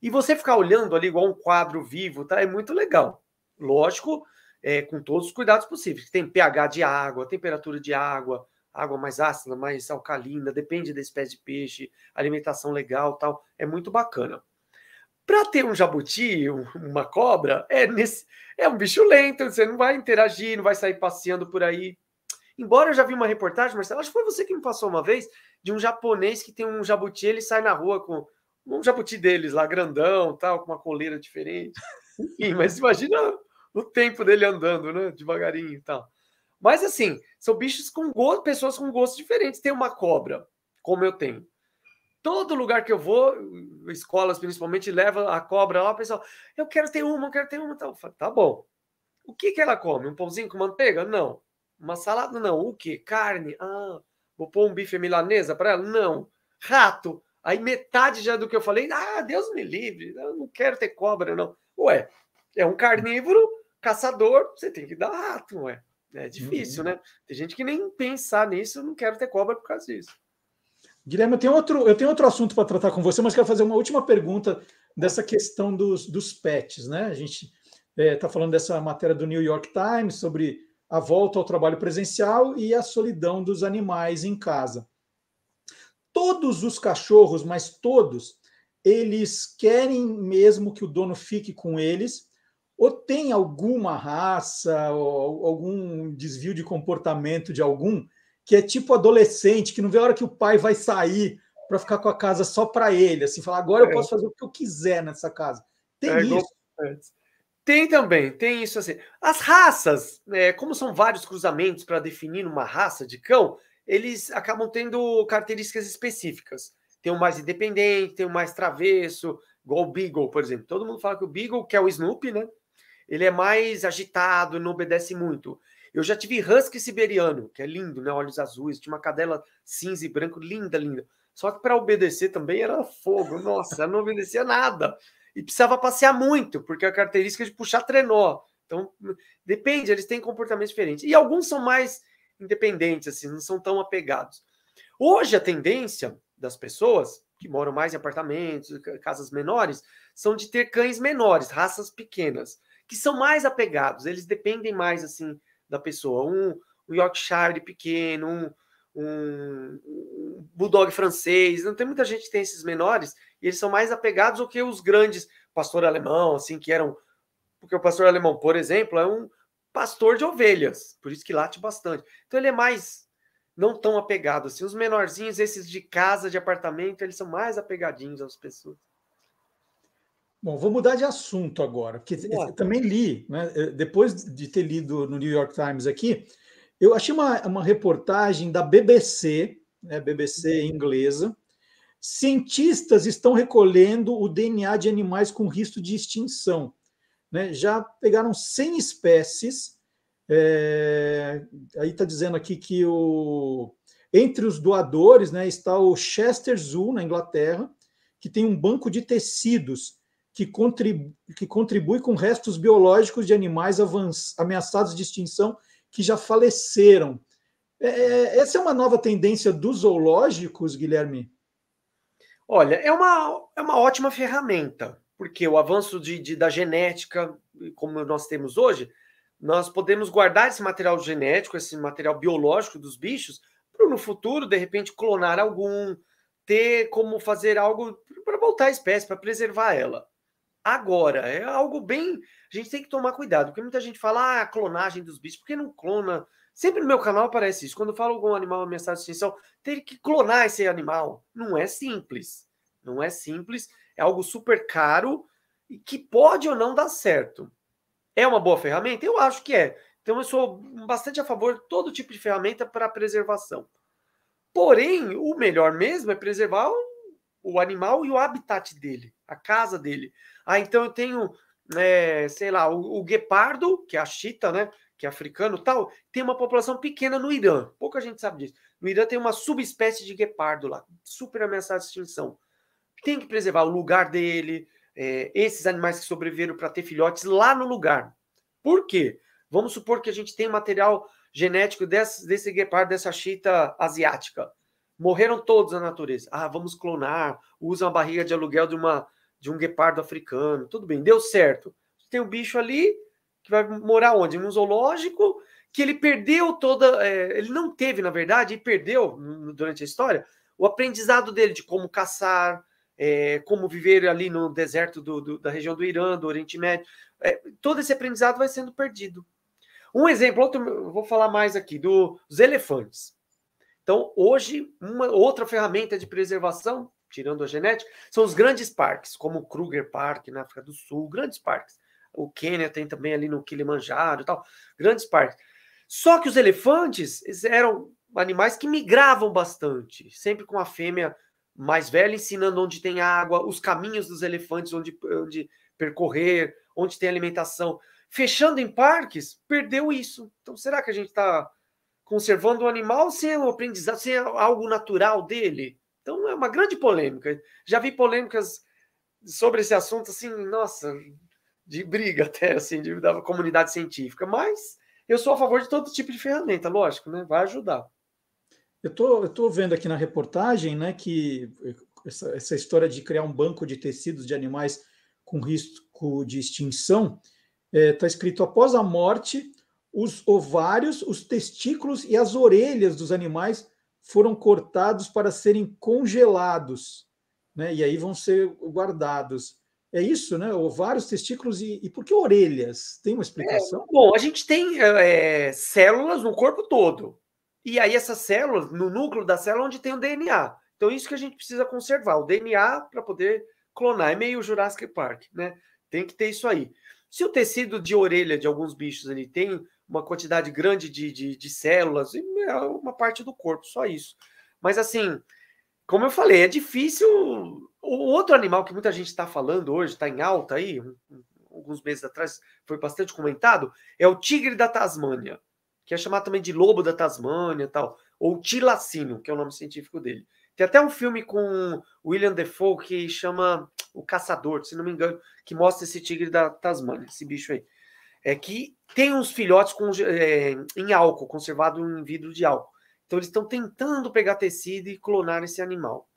E você ficar olhando ali igual um quadro vivo, tá? É muito legal. Lógico, é, com todos os cuidados possíveis. Tem pH de água, temperatura de água, água mais ácida, mais alcalina, depende da espécie de peixe, alimentação legal tal. É muito bacana. Para ter um jabuti, uma cobra, é, nesse, é um bicho lento, você não vai interagir, não vai sair passeando por aí. Embora eu já vi uma reportagem, Marcelo, acho que foi você que me passou uma vez, de um japonês que tem um jabuti, ele sai na rua com um jabuti deles lá, grandão, tal, com uma coleira diferente. Enfim, mas (laughs) imagina o tempo dele andando, né? Devagarinho e tal. Mas assim, são bichos com gosto, pessoas com gostos diferentes. Tem uma cobra, como eu tenho. Todo lugar que eu vou, escolas principalmente, leva a cobra lá, o pessoal, eu quero ter uma, eu quero ter uma. Tal. Falo, tá bom. O que, que ela come? Um pãozinho com manteiga? Não. Uma salada? Não. O que? Carne? Ah, vou pôr um bife milanesa para ela? Não. Rato? Aí metade já do que eu falei, ah, Deus me livre, eu não quero ter cobra, não. Ué, é um carnívoro, caçador, você tem que dar rato, ué. É difícil, uhum. né? Tem gente que nem pensar nisso, não quero ter cobra por causa disso. Guilherme, eu tenho outro, eu tenho outro assunto para tratar com você, mas quero fazer uma última pergunta dessa tá. questão dos, dos pets, né? A gente está eh, é, falando dessa matéria do New York Times sobre a volta ao trabalho presencial e a solidão dos animais em casa todos os cachorros, mas todos, eles querem mesmo que o dono fique com eles, ou tem alguma raça, ou algum desvio de comportamento de algum, que é tipo adolescente, que não vê a hora que o pai vai sair para ficar com a casa só para ele, assim, falar agora eu é. posso fazer o que eu quiser nessa casa. Tem é, isso. Tem também, tem isso assim. As raças, é, como são vários cruzamentos para definir uma raça de cão, eles acabam tendo características específicas. Tem o mais independente, tem o mais travesso, igual o Beagle, por exemplo. Todo mundo fala que o Beagle, que é o Snoopy, né? Ele é mais agitado, não obedece muito. Eu já tive Husky siberiano, que é lindo, né? Olhos azuis, tinha uma cadela cinza e branco, linda, linda. Só que para obedecer também era fogo. Nossa, não obedecia nada. E precisava passear muito, porque a característica é de puxar trenó. Então, depende, eles têm comportamentos diferentes. E alguns são mais independentes, assim, não são tão apegados. Hoje a tendência das pessoas que moram mais em apartamentos, casas menores, são de ter cães menores, raças pequenas, que são mais apegados, eles dependem mais assim da pessoa. Um, um Yorkshire pequeno, um, um, um, bulldog francês. Não tem muita gente que tem esses menores e eles são mais apegados do que os grandes pastor alemão, assim, que eram porque o pastor alemão, por exemplo, é um, pastor de ovelhas, por isso que late bastante. Então ele é mais não tão apegado assim. Os menorzinhos, esses de casa, de apartamento, eles são mais apegadinhos às pessoas. Bom, vou mudar de assunto agora, porque eu também li, né? Eh, depois de ter lido no New York Times aqui, eu achei uma, uma reportagem da BBC, né? BBC uhum. inglesa, cientistas estão recolhendo o DNA de animais com risco de extinção né, já pegaram 100 espécies. É, aí está dizendo aqui que o, entre os doadores né, está o Chester Zoo, na Inglaterra, que tem um banco de tecidos que contribui, que contribui com restos biológicos de animais ameaçados de extinção que já faleceram. É, é, essa é uma nova tendência dos zoológicos, Guilherme? Olha, é uma, é uma ótima ferramenta porque o avanço de, de, da genética, como nós temos hoje, nós podemos guardar esse material genético, esse material biológico dos bichos, para no futuro, de repente, clonar algum, ter como fazer algo para voltar à espécie, para preservar ela. Agora, é algo bem. A gente tem que tomar cuidado, porque muita gente fala, ah, clonagem dos bichos, por que não clona? Sempre no meu canal aparece isso. Quando eu falo algum animal ameaçado de extinção, ter que clonar esse animal. Não é simples. Não é simples. É algo super caro e que pode ou não dar certo. É uma boa ferramenta? Eu acho que é. Então eu sou bastante a favor de todo tipo de ferramenta para preservação. Porém, o melhor mesmo é preservar o animal e o habitat dele, a casa dele. Ah, então eu tenho, é, sei lá, o, o guepardo, que é a chita, né? Que é africano tal, tem uma população pequena no Irã. Pouca gente sabe disso. No Irã tem uma subespécie de guepardo lá, super ameaçada de extinção tem que preservar o lugar dele, é, esses animais que sobreviveram para ter filhotes lá no lugar. Por quê? Vamos supor que a gente tem material genético desse, desse guepardo, dessa chita asiática. Morreram todos na natureza. Ah, vamos clonar, usa uma barriga de aluguel de, uma, de um guepardo africano. Tudo bem, deu certo. Tem um bicho ali que vai morar onde? um zoológico que ele perdeu toda. É, ele não teve, na verdade, e perdeu durante a história o aprendizado dele de como caçar, é, como viver ali no deserto do, do, da região do Irã, do Oriente Médio. É, todo esse aprendizado vai sendo perdido. Um exemplo, outro, vou falar mais aqui, do, dos elefantes. Então, hoje, uma outra ferramenta de preservação, tirando a genética, são os grandes parques, como o Kruger Park na África do Sul, grandes parques. O Quênia tem também ali no Kilimanjaro e tal, grandes parques. Só que os elefantes eram animais que migravam bastante, sempre com a fêmea mais velha ensinando onde tem água, os caminhos dos elefantes, onde, onde percorrer, onde tem alimentação. Fechando em parques, perdeu isso. Então, será que a gente está conservando o animal sem o aprendizado, sem algo natural dele? Então, é uma grande polêmica. Já vi polêmicas sobre esse assunto, assim, nossa, de briga até, assim, de, da comunidade científica. Mas eu sou a favor de todo tipo de ferramenta, lógico, né? Vai ajudar. Eu tô, estou vendo aqui na reportagem né, que essa, essa, história de criar um banco de tecidos de animais com risco de extinção está é, tá escrito após a morte, os ovários, os testículos e as orelhas dos animais foram cortados para serem congelados, né? E aí vão ser guardados. É isso, né? Ovários, testículos e, e por que orelhas? Tem uma é, explicação? É, bom, a gente tem é, células no corpo todo. E aí essas células, no núcleo da célula, onde tem o DNA. Então isso que a gente precisa conservar, o DNA para poder clonar. É meio Jurassic Park, né? Tem que ter isso aí. Se o tecido de orelha de alguns bichos ele tem uma quantidade grande de, de, de células, é uma parte do corpo, só isso. Mas assim, como eu falei, é difícil. O outro animal que muita gente está falando hoje, está em alta aí, alguns meses atrás, foi bastante comentado, é o tigre da Tasmânia que é chamado também de lobo da Tasmânia tal, ou tilacino que é o nome científico dele. Tem até um filme com William Defoe que chama O Caçador, se não me engano, que mostra esse tigre da Tasmânia, esse bicho aí. É que tem uns filhotes com, é, em álcool, conservado em vidro de álcool. Então eles estão tentando pegar tecido e clonar esse animal.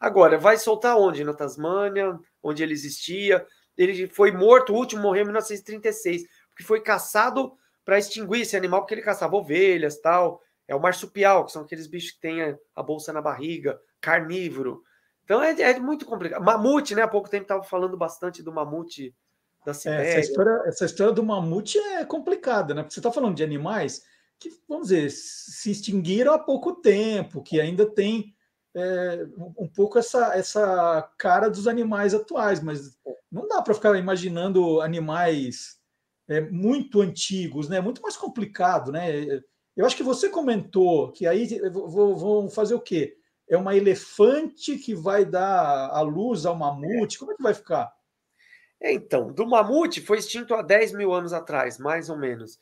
Agora, vai soltar onde? Na Tasmânia, onde ele existia. Ele foi morto, o último morreu em 1936, porque foi caçado para extinguir esse animal, porque ele caçava ovelhas tal. É o marsupial, que são aqueles bichos que têm a bolsa na barriga, carnívoro. Então é, é muito complicado. Mamute, né? Há pouco tempo estava falando bastante do mamute da Sibéria. É, essa, história, essa história do mamute é complicada, né? Porque você está falando de animais que, vamos dizer, se extinguiram há pouco tempo, que ainda tem é, um pouco essa, essa cara dos animais atuais, mas é. não dá para ficar imaginando animais é, muito antigos, né? Muito mais complicado, né? Eu acho que você comentou que aí vão fazer o quê? É uma elefante que vai dar a luz ao mamute? Como é que vai ficar? É, então, do mamute foi extinto há 10 mil anos atrás, mais ou menos.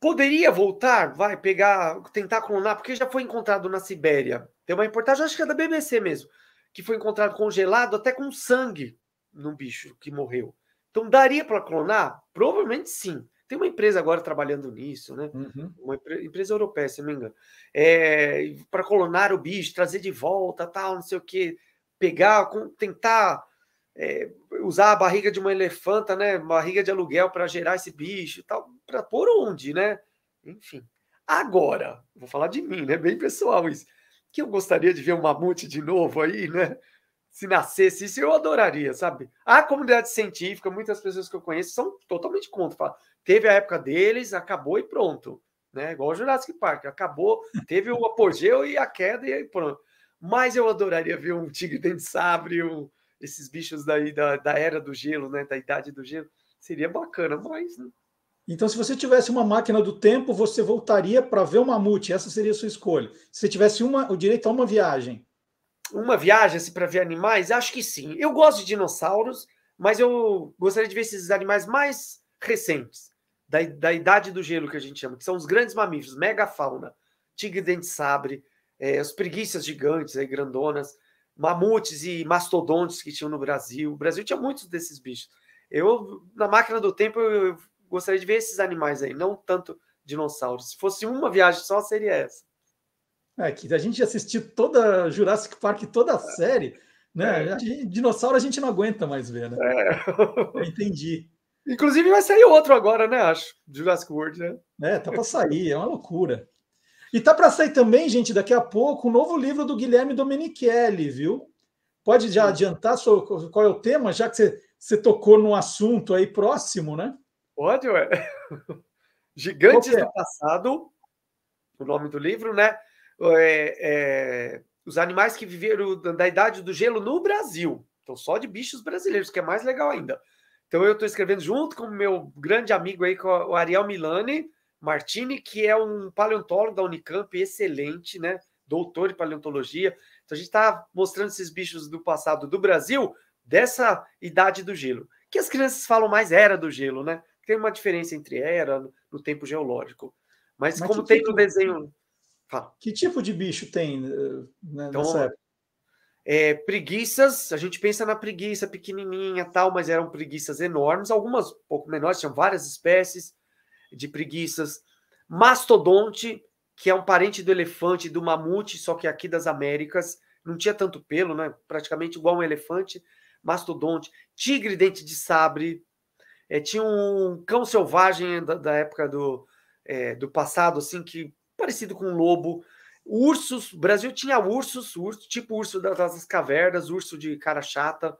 Poderia voltar, vai pegar, tentar clonar, porque já foi encontrado na Sibéria. Tem uma reportagem, acho que é da BBC mesmo, que foi encontrado congelado até com sangue num bicho que morreu. Então, daria para clonar? Provavelmente sim. Tem uma empresa agora trabalhando nisso, né? Uhum. Uma empresa europeia, se não me engano. É, para clonar o bicho, trazer de volta, tal, não sei o quê. Pegar, tentar é, usar a barriga de uma elefanta, né? Barriga de aluguel para gerar esse bicho, tal. Para por onde, né? Enfim. Agora, vou falar de mim, né? Bem pessoal isso. Que eu gostaria de ver um mamute de novo aí, né? se nascesse isso, eu adoraria, sabe? A comunidade científica, muitas pessoas que eu conheço são totalmente contra. Fala, teve a época deles, acabou e pronto. Né? Igual o Jurassic Park, acabou, (laughs) teve o apogeu e a queda e aí pronto. Mas eu adoraria ver um tigre dente sabre, um, esses bichos daí da, da era do gelo, né? Da idade do gelo. Seria bacana, mas. Né? Então, se você tivesse uma máquina do tempo, você voltaria para ver o mamute, essa seria a sua escolha. Se você tivesse uma, o direito a uma viagem, uma viagem assim, para ver animais? Acho que sim. Eu gosto de dinossauros, mas eu gostaria de ver esses animais mais recentes, da, da idade do gelo que a gente chama, que são os grandes mamíferos, megafauna, tigre-dente-sabre, é, as preguiças gigantes, aí, grandonas, mamutes e mastodontes que tinham no Brasil. O Brasil tinha muitos desses bichos. Eu, na máquina do tempo, eu, eu gostaria de ver esses animais aí, não tanto dinossauros. Se fosse uma viagem só, seria essa. É, que a gente assistiu toda Jurassic Park, toda a série, né? É. A gente, dinossauro a gente não aguenta mais ver, né? É. Entendi. Inclusive vai sair outro agora, né? Acho. Jurassic World, né? É, tá para sair, é uma loucura. E tá para sair também, gente, daqui a pouco, o um novo livro do Guilherme Domenichelli, viu? Pode já adiantar qual é o tema, já que você, você tocou num assunto aí próximo, né? Pode, ué. (laughs) Gigantes é? do Passado, o nome do livro, né? é, é, os animais que viveram da idade do gelo no Brasil. Então, só de bichos brasileiros, que é mais legal ainda. Então, eu estou escrevendo junto com o meu grande amigo aí, o Ariel Milani Martini, que é um paleontólogo da Unicamp, excelente, né? Doutor em paleontologia. Então, a gente está mostrando esses bichos do passado do Brasil, dessa idade do gelo. Que as crianças falam mais era do gelo, né? Tem uma diferença entre era no tempo geológico. Mas, Mas como tem no desenho. Fala. Que tipo de bicho tem eh, né, então, nessa época? É, preguiças, a gente pensa na preguiça pequenininha tal, mas eram preguiças enormes, algumas um pouco menores, tinham várias espécies de preguiças. Mastodonte, que é um parente do elefante, do mamute, só que aqui das Américas, não tinha tanto pelo, né? praticamente igual um elefante. Mastodonte, tigre dente de sabre, é, tinha um cão selvagem da, da época do, é, do passado, assim, que parecido com um lobo. Ursos, o Brasil tinha ursos, urso, tipo urso das, das cavernas, urso de cara chata.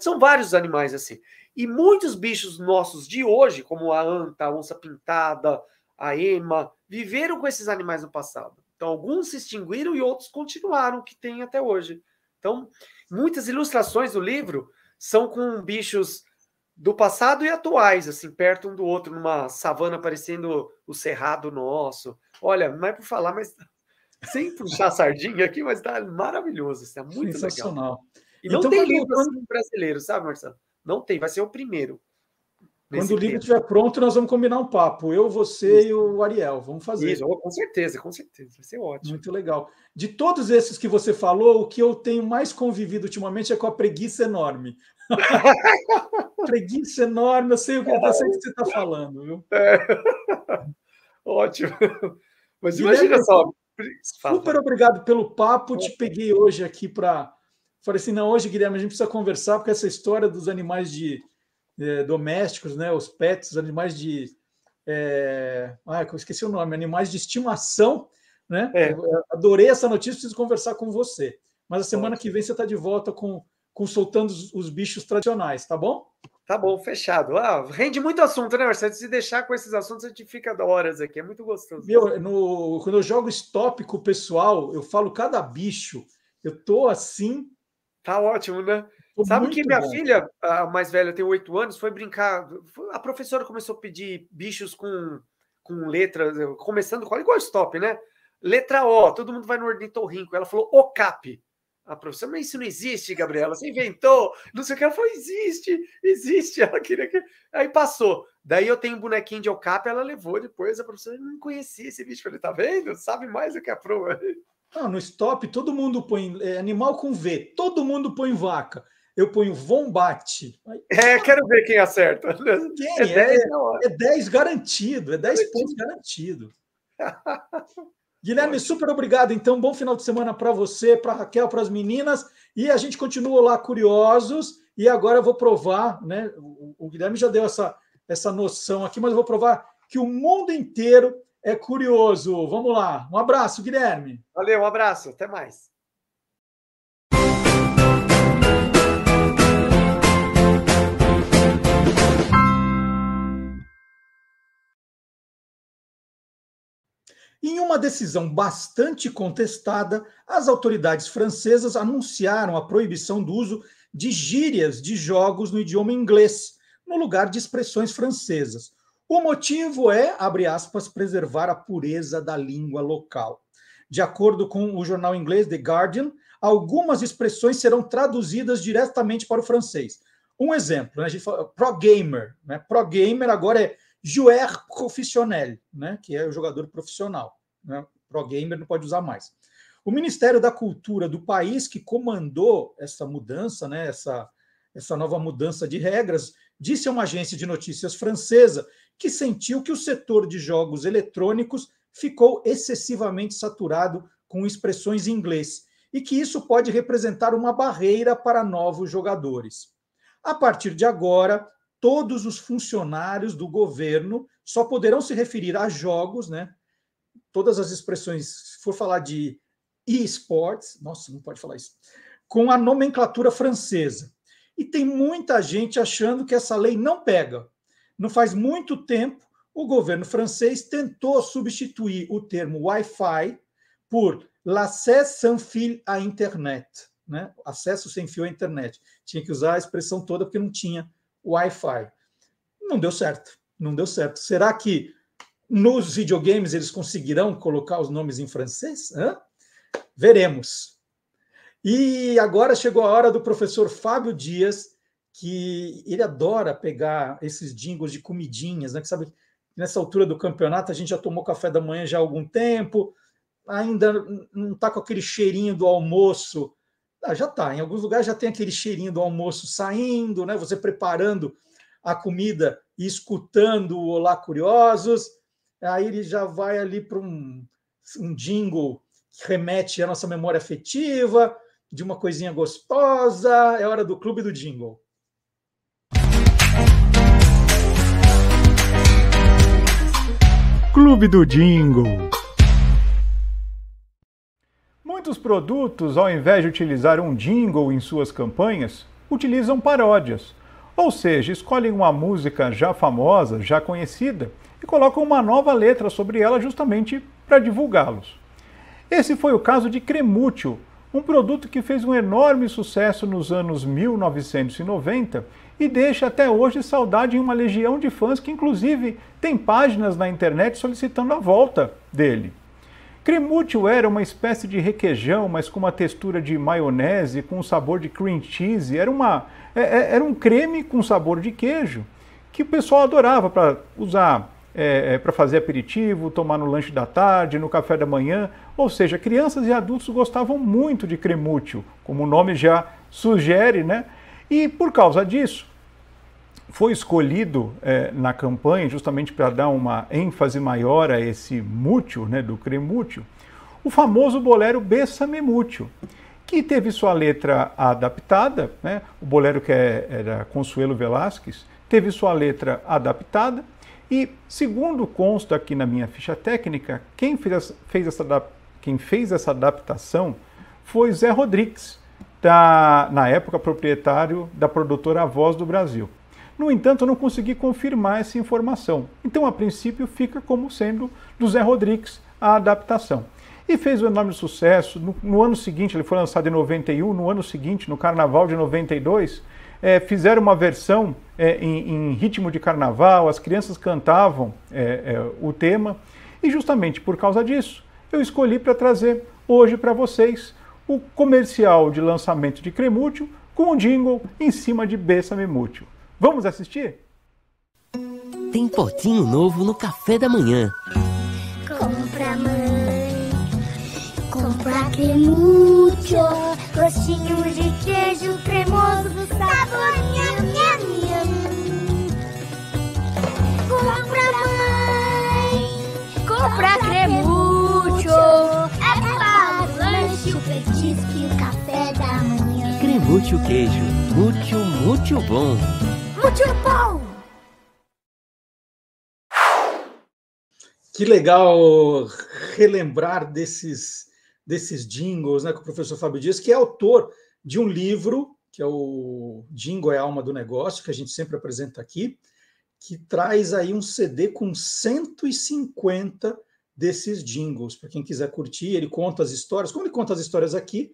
São vários animais assim. E muitos bichos nossos de hoje, como a anta, a onça pintada, a ema, viveram com esses animais no passado. Então, alguns se extinguiram e outros continuaram, que tem até hoje. Então, muitas ilustrações do livro são com bichos do passado e atuais, assim, perto um do outro, numa savana parecendo o cerrado nosso. Olha, não é por falar, mas (laughs) sem puxar sardinha aqui, mas tá maravilhoso, está é muito Sensacional. legal. E então, não tem livro quando... assim brasileiro, sabe, Marcelo? Não tem, vai ser o primeiro. Quando o livro estiver pronto, nós vamos combinar um papo. Eu, você Isso. e o Ariel. Vamos fazer. Isso, oh, com certeza, com certeza. Vai ser ótimo. Muito legal. De todos esses que você falou, o que eu tenho mais convivido ultimamente é com a preguiça enorme. (laughs) preguiça enorme, eu sei o que, eu sei o que você está falando, viu? É. (laughs) Ótimo. Mas imagina só. Assim, super obrigado pelo papo. Te peguei hoje aqui para. Falei assim: não, hoje, Guilherme, a gente precisa conversar, porque essa história dos animais de é, domésticos, né, os pets, animais de. Ah, eu esqueci o nome, animais de estimação. Né? É. Adorei essa notícia, preciso conversar com você. Mas a semana que vem você está de volta com, com soltando os, os bichos tradicionais, tá bom? Tá bom, fechado. Ah, rende muito assunto, né, Marcelo? Se deixar com esses assuntos, a gente fica horas aqui. É muito gostoso. Meu, no, quando eu jogo stop com o pessoal, eu falo cada bicho. Eu tô assim. Tá ótimo, né? Tô Sabe que minha bom. filha, a mais velha, tem oito anos, foi brincar. A professora começou a pedir bichos com, com letras, começando com igual stop, né? Letra O, todo mundo vai no ornitorrinco. Ela falou OCAP a professora, mas isso não existe, Gabriela, você inventou, não sei o que. Ela falou, existe, existe. (laughs) Ela queria que. Aí passou. Daí eu tenho um bonequinho de alcap, ela levou depois, a professora não conhecia esse bicho. falei, tá vendo? Sabe mais do que a prova. (laughs) Não, no stop, todo mundo põe é, animal com V, todo mundo põe vaca. Eu ponho vombate. é, quero ver quem acerta. Quem? (laughs) É, é, 10, é 10 é garantido, é 10 pontos garantido. Guilherme, super obrigado. Então, bom final de semana para você, para Raquel, para as meninas. E a gente continua lá curiosos. E agora eu vou provar, né? O, o Guilherme já deu essa, essa noção aqui, mas eu vou provar que o mundo inteiro é curioso. Vamos lá. Um abraço, Guilherme. Valeu, um abraço. Até mais. Em uma decisão bastante contestada, as autoridades francesas anunciaram a proibição do uso de gírias de jogos no idioma inglês, no lugar de expressões francesas. O motivo é, abre aspas, preservar a pureza da língua local. De acordo com o jornal inglês The Guardian, algumas expressões serão traduzidas diretamente para o francês. Um exemplo, né, a gente fala pro gamer, né? Pro gamer agora é joueur professionnel, né, que é o jogador profissional. Né, pro gamer não pode usar mais. O Ministério da Cultura do país que comandou essa mudança, né, essa, essa nova mudança de regras, disse a uma agência de notícias francesa que sentiu que o setor de jogos eletrônicos ficou excessivamente saturado com expressões em inglês e que isso pode representar uma barreira para novos jogadores. A partir de agora, todos os funcionários do governo só poderão se referir a jogos, né? Todas as expressões, se for falar de e-sports, nossa, não pode falar isso, com a nomenclatura francesa. E tem muita gente achando que essa lei não pega. Não faz muito tempo, o governo francês tentou substituir o termo Wi-Fi por l'accès sans fil à internet, né? acesso sem fio à internet. Tinha que usar a expressão toda porque não tinha Wi-Fi. Não deu certo, não deu certo. Será que nos videogames eles conseguirão colocar os nomes em francês? Hã? Veremos. E agora chegou a hora do professor Fábio Dias, que ele adora pegar esses jingles de comidinhas, né? Que sabe nessa altura do campeonato a gente já tomou café da manhã já há algum tempo, ainda não está com aquele cheirinho do almoço ah, já está. Em alguns lugares já tem aquele cheirinho do almoço saindo, né? Você preparando a comida e escutando o Olá Curiosos. Aí ele já vai ali para um, um jingle que remete à nossa memória afetiva, de uma coisinha gostosa. É hora do Clube do Jingle. Clube do Jingle. Muitos produtos, ao invés de utilizar um jingle em suas campanhas, utilizam paródias. Ou seja, escolhem uma música já famosa, já conhecida, e colocam uma nova letra sobre ela justamente para divulgá-los. Esse foi o caso de Cremútil, um produto que fez um enorme sucesso nos anos 1990 e deixa até hoje saudade em uma legião de fãs que, inclusive, tem páginas na internet solicitando a volta dele. Cremútil era uma espécie de requeijão, mas com uma textura de maionese, com um sabor de cream cheese. Era, uma, é, é, era um creme com sabor de queijo que o pessoal adorava para usar, é, é para fazer aperitivo, tomar no lanche da tarde, no café da manhã. Ou seja, crianças e adultos gostavam muito de cremútil, como o nome já sugere, né? E por causa disso, foi escolhido é, na campanha justamente para dar uma ênfase maior a esse mútil, né, do cremútil, o famoso bolero Bessame Mútil, que teve sua letra adaptada, né, o bolero que é, era Consuelo Velasquez, teve sua letra adaptada, e segundo consta aqui na minha ficha técnica, quem fez, fez essa, quem fez essa adaptação foi Zé Rodrigues, da, na época proprietário da produtora Voz do Brasil. No entanto, eu não consegui confirmar essa informação. Então, a princípio, fica como sendo do Zé Rodrigues a adaptação. E fez um enorme sucesso. No, no ano seguinte, ele foi lançado em 91, no ano seguinte, no Carnaval de 92, é, eh, fizeram uma versão é, em, em, ritmo de carnaval, as crianças cantavam é, o tema, e justamente por causa disso eu escolhi para trazer hoje para vocês o comercial de lançamento de Cremútil com o jingle em cima de Bessa Memútil. Vamos assistir? Tem potinho novo no café da manhã. Compra mãe, compra cremúcio, gostinho de queijo cremoso, sabor nham, Compra mãe, compra cremúcio, é para o lanche, o petisco e o café da manhã. Cremucho queijo, muito, muito bom. Pão! Que legal relembrar desses, desses jingles, né, com o professor Fábio Dias, que é autor de um livro, que é o Jingle é a Alma do Negócio, que a gente sempre apresenta aqui, que traz aí um CD com 150 desses jingles. Para quem quiser curtir, ele conta as histórias. Como ele conta as histórias aqui,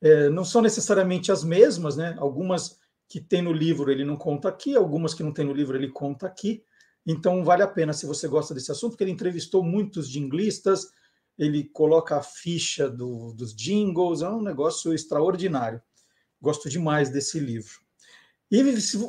é, não são necessariamente as mesmas, né? Algumas que tem no livro ele não conta aqui, algumas que não tem no livro ele conta aqui. Então vale a pena se você gosta desse assunto, porque ele entrevistou muitos jinglistas, ele coloca a ficha do, dos jingles, é um negócio extraordinário. Gosto demais desse livro. E,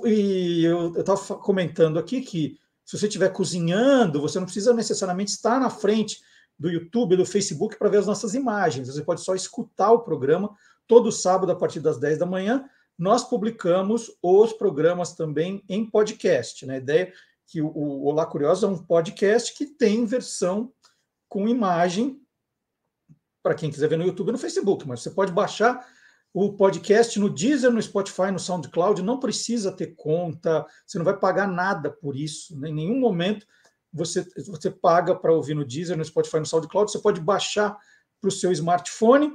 e eu estava comentando aqui que se você estiver cozinhando, você não precisa necessariamente estar na frente do YouTube, do Facebook para ver as nossas imagens. Você pode só escutar o programa todo sábado a partir das 10 da manhã nós publicamos os programas também em podcast. Né? A ideia é que o Olá Curioso é um podcast que tem versão com imagem, para quem quiser ver no YouTube e no Facebook, mas você pode baixar o podcast no Deezer, no Spotify, no SoundCloud, não precisa ter conta, você não vai pagar nada por isso, né? em nenhum momento você, você paga para ouvir no Deezer, no Spotify, no SoundCloud, você pode baixar para o seu smartphone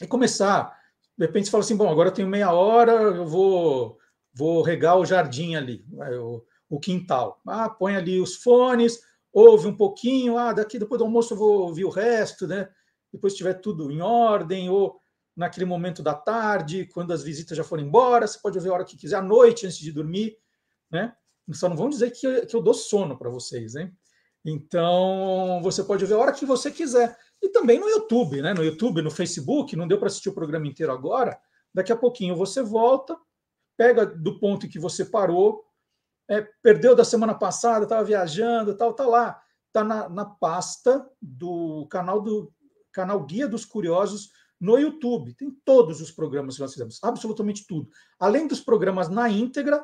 e começar de repente você fala assim, bom, agora eu tenho meia hora, eu vou, vou regar o jardim ali, eh, o, o quintal. Ah, põe ali os fones, ouve um pouquinho, ah, daqui depois do almoço eu vou ouvir o resto, né? Depois tiver tudo em ordem, ou naquele momento da tarde, quando as visitas já foram embora, você pode ouvir a hora que quiser, à noite, antes de dormir, né? Só não vão dizer que eu, que eu dou sono para vocês, hein? Então, você pode ouvir a hora que você quiser. E também no YouTube, né? No YouTube, no Facebook, não deu para assistir o programa inteiro agora. Daqui a pouquinho você volta, pega do ponto em que você parou, é, perdeu da semana passada, estava viajando, tal, tá lá, tá na, na pasta do canal do canal Guia dos Curiosos no YouTube. Tem todos os programas que nós fizemos, absolutamente tudo. Além dos programas na íntegra,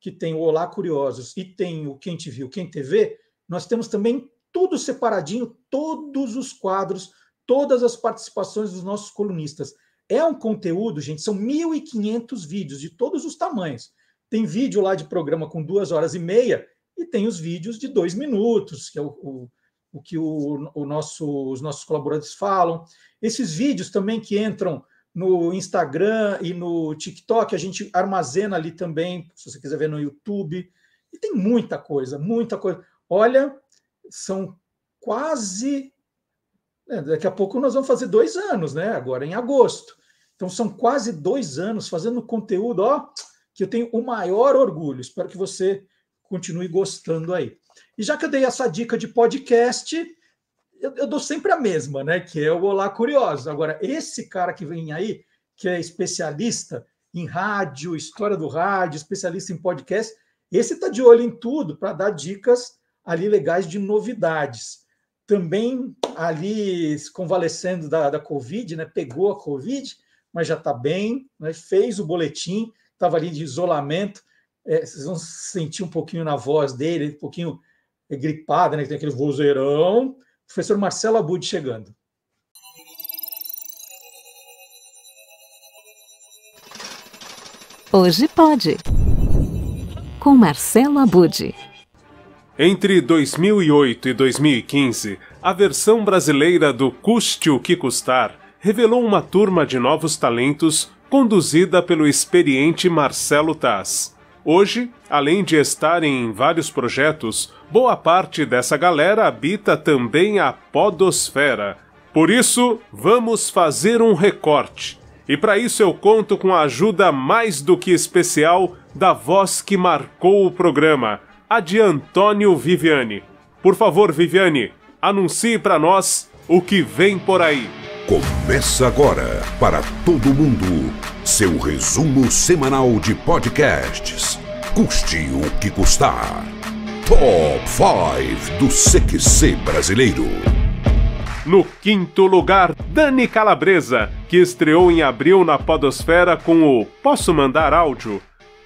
que tem o Olá Curiosos e tem o Quem Te Viu, Quem TV, nós temos também tudo separadinho, todos os quadros, todas as participações dos nossos colunistas. É um conteúdo, gente, são 1.500 vídeos de todos os tamanhos. Tem vídeo lá de programa com duas horas e meia e tem os vídeos de dois minutos, que é o, o, o que o, o nosso, os nossos colaboradores falam. Esses vídeos também que entram no Instagram e no TikTok, a gente armazena ali também, se você quiser ver no YouTube. E tem muita coisa, muita coisa. Olha, são quase. Né, daqui a pouco nós vamos fazer dois anos, né? Agora em agosto. Então são quase dois anos fazendo conteúdo, ó, que eu tenho o maior orgulho. Espero que você continue gostando aí. E já que eu dei essa dica de podcast, eu, eu dou sempre a mesma, né? Que é o Olá Curiosos. Agora, esse cara que vem aí, que é especialista em rádio, história do rádio, especialista em podcast, esse está de olho em tudo para dar dicas ali legais de novidades também ali convalescendo da, da Covid, né? pegou a Covid, mas já está bem, né? fez o boletim, estava ali de isolamento. É, vocês vão sentir um pouquinho na voz dele, um pouquinho é, gripada, né? tem aquele vozeirão. Professor Marcelo Abud chegando. Hoje pode. Com Marcelo Abud. Entre 2008 e 2015, a versão brasileira do Custe o que Custar revelou uma turma de novos talentos conduzida pelo experiente Marcelo Taz. Hoje, além de estar em vários projetos, boa parte dessa galera habita também a Podosfera. Por isso, vamos fazer um recorte. E para isso eu conto com a ajuda mais do que especial da voz que marcou o programa a de Antônio Viviane. Por favor, Viviane, anuncie para nós o que vem por aí. Começa agora, para todo mundo, seu resumo semanal de podcasts. Custe o que custar. Top 5 do CQC brasileiro. No quinto lugar, Dani Calabresa, que estreou em abril na Podosfera com o Posso Mandar Áudio,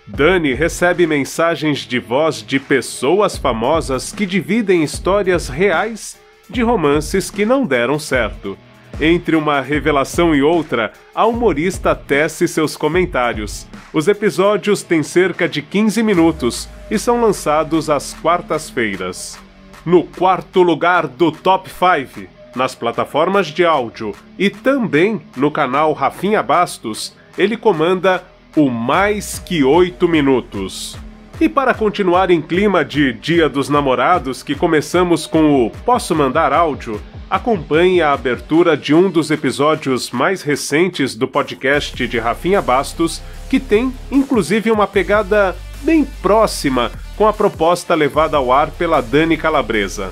Dani recebe mensagens de voz de pessoas famosas que dividem histórias reais de romances que não deram certo. Entre uma revelação e outra, a humorista tece seus comentários. Os episódios têm cerca de 15 minutos e são lançados às quartas-feiras. No quarto lugar do Top 5, nas plataformas de áudio e também no canal Rafinha Bastos, ele comanda o Mais Que Oito Minutos. E para continuar em clima de Dia dos Namorados, que começamos com o Posso Mandar Áudio, acompanhe a abertura de um dos episódios mais recentes do podcast de Rafinha Bastos, que tem inclusive uma pegada bem próxima com a proposta levada ao ar pela Dani Calabresa.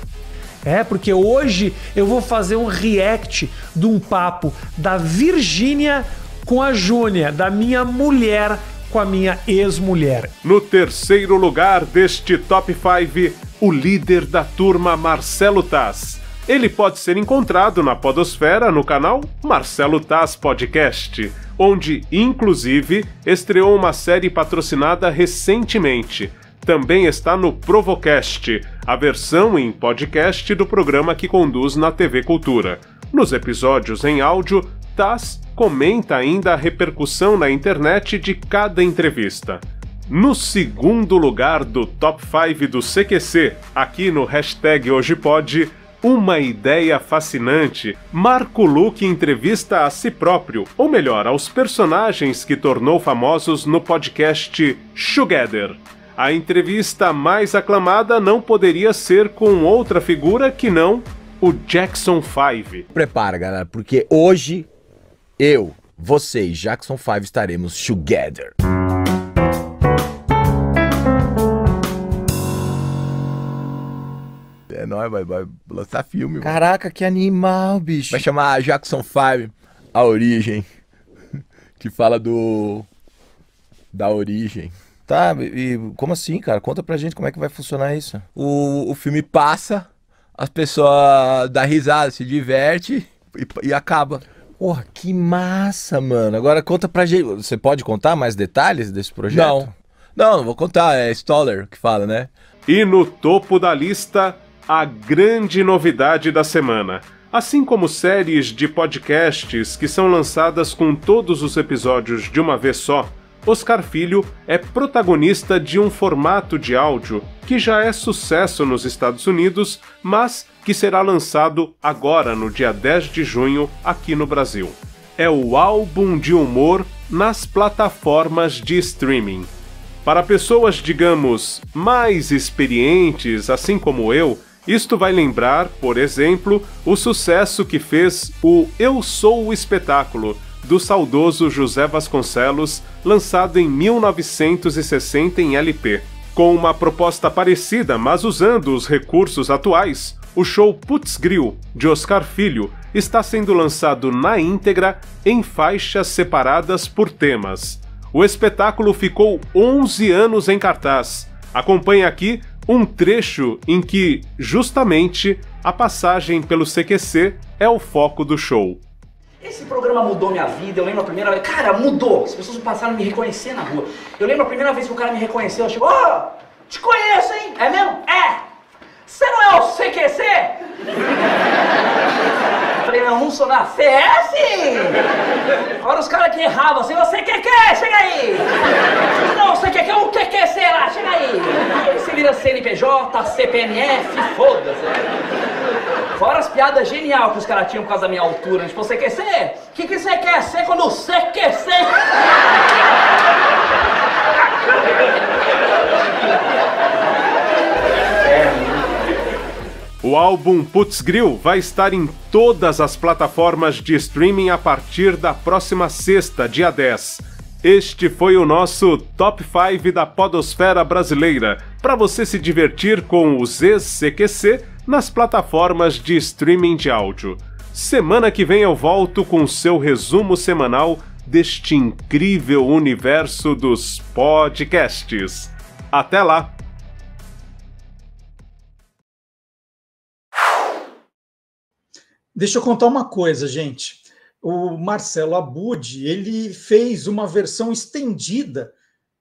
É, porque hoje eu vou fazer um react de um papo da Virgínia com a Júnia, da minha mulher, com a minha ex-mulher. No terceiro lugar deste top 5, o líder da turma, Marcelo Taz. Ele pode ser encontrado na Podosfera no canal Marcelo Taz Podcast, onde, inclusive, estreou uma série patrocinada recentemente também está no Provocast, a versão em podcast do programa que conduz na TV Cultura. Nos episódios em áudio, Taz comenta ainda a repercussão na internet de cada entrevista. No segundo lugar do top 5 do CQC, aqui no hashtag Hoje uma ideia fascinante, Marco Luque entrevista a si próprio, ou melhor, aos personagens que tornou famosos no podcast Together. A entrevista mais aclamada não poderia ser com outra figura que não o Jackson 5. Prepara, galera, porque hoje eu, você e Jackson 5 estaremos together. É nóis, vai, vai lançar filme. Caraca, mano. que animal, bicho. Vai chamar Jackson 5, A Origem. (laughs) Que fala do. Da origem. Tá, e como assim, cara? Conta pra gente como é que vai funcionar isso. O, o filme passa, as pessoas dá risada, se diverte e, e acaba. Porra, que massa, mano. Agora conta pra gente. Você pode contar mais detalhes desse projeto? Não. Não, não vou contar. É Stoller que fala, né? E no topo da lista, a grande novidade da semana. Assim como séries de podcasts que são lançadas com todos os episódios de uma vez só Oscar Filho é protagonista de um formato de áudio que já é sucesso nos Estados Unidos, mas que será lançado agora no dia 10 de junho aqui no Brasil. É o álbum de humor nas plataformas de streaming. Para pessoas, digamos, mais experientes, assim como eu, isto vai lembrar, por exemplo, o sucesso que fez o Eu Sou o Espetáculo, do saudoso José Vasconcelos, lançado em 1960 em LP. Com uma proposta parecida, mas usando os recursos atuais, o show Putz Grill, de Oscar Filho, está sendo lançado na íntegra em faixas separadas por temas. O espetáculo ficou 11 anos em cartaz. Acompanhe aqui um trecho em que, justamente, a passagem pelo CQC é o foco do show. Esse programa mudou minha vida. Eu lembro a primeira vez. Cara, mudou. As pessoas passaram a me reconhecer na rua. Eu lembro a primeira vez que o cara me reconheceu. Eu chegou, oh, te conheço, hein? É mesmo? É! Você não é o CQC? falei, não, não sou na fé, Agora os caras que erravam assim, você quer é que? Chega aí! Não, você quer que? O que que é lá? Chega aí! Aí você vira CNPJ, CPNF, foda-se! Fora as piadas genial que os caras tinham por causa da minha altura. Né? Tipo, você quer ser? O que, que você quer ser quando você quer ser? O álbum Putz Grill vai estar em todas as plataformas de streaming a partir da próxima sexta, dia 10. Este foi o nosso Top 5 da Podosfera Brasileira. Para você se divertir com os ex-CQC, nas plataformas de streaming de áudio. Semana que vem eu volto com seu resumo semanal deste incrível universo dos podcasts. Até lá! Deixa eu contar uma coisa, gente. O Marcelo Abud, ele fez uma versão estendida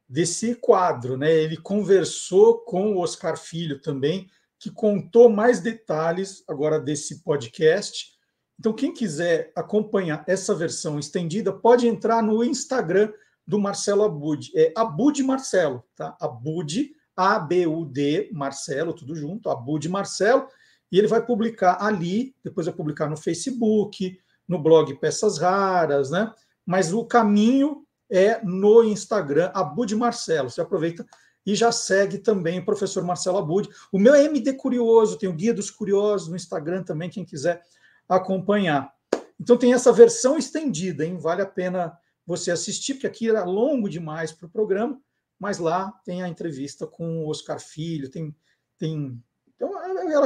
desse quadro, né? Ele conversou com o Oscar Filho também que contou mais detalhes agora desse podcast. Então, quem quiser acompanhar essa versão estendida, pode entrar no Instagram do Marcelo Abud. É Abud Marcelo, tá? Abud, A-B-U-D, Marcelo, tudo junto, Abud Marcelo. E ele vai publicar ali, depois vai publicar no Facebook, no blog Peças Raras, né? Mas o caminho é no Instagram, Abud Marcelo. Você aproveita e já segue também o professor Marcelo Abud. O meu é MD Curioso, tem o Guia dos Curiosos no Instagram também, quem quiser acompanhar. Então tem essa versão estendida, hein? Vale a pena você assistir, porque aqui era longo demais para o programa, mas lá tem a entrevista com o Oscar Filho, tem. tem então, é, é,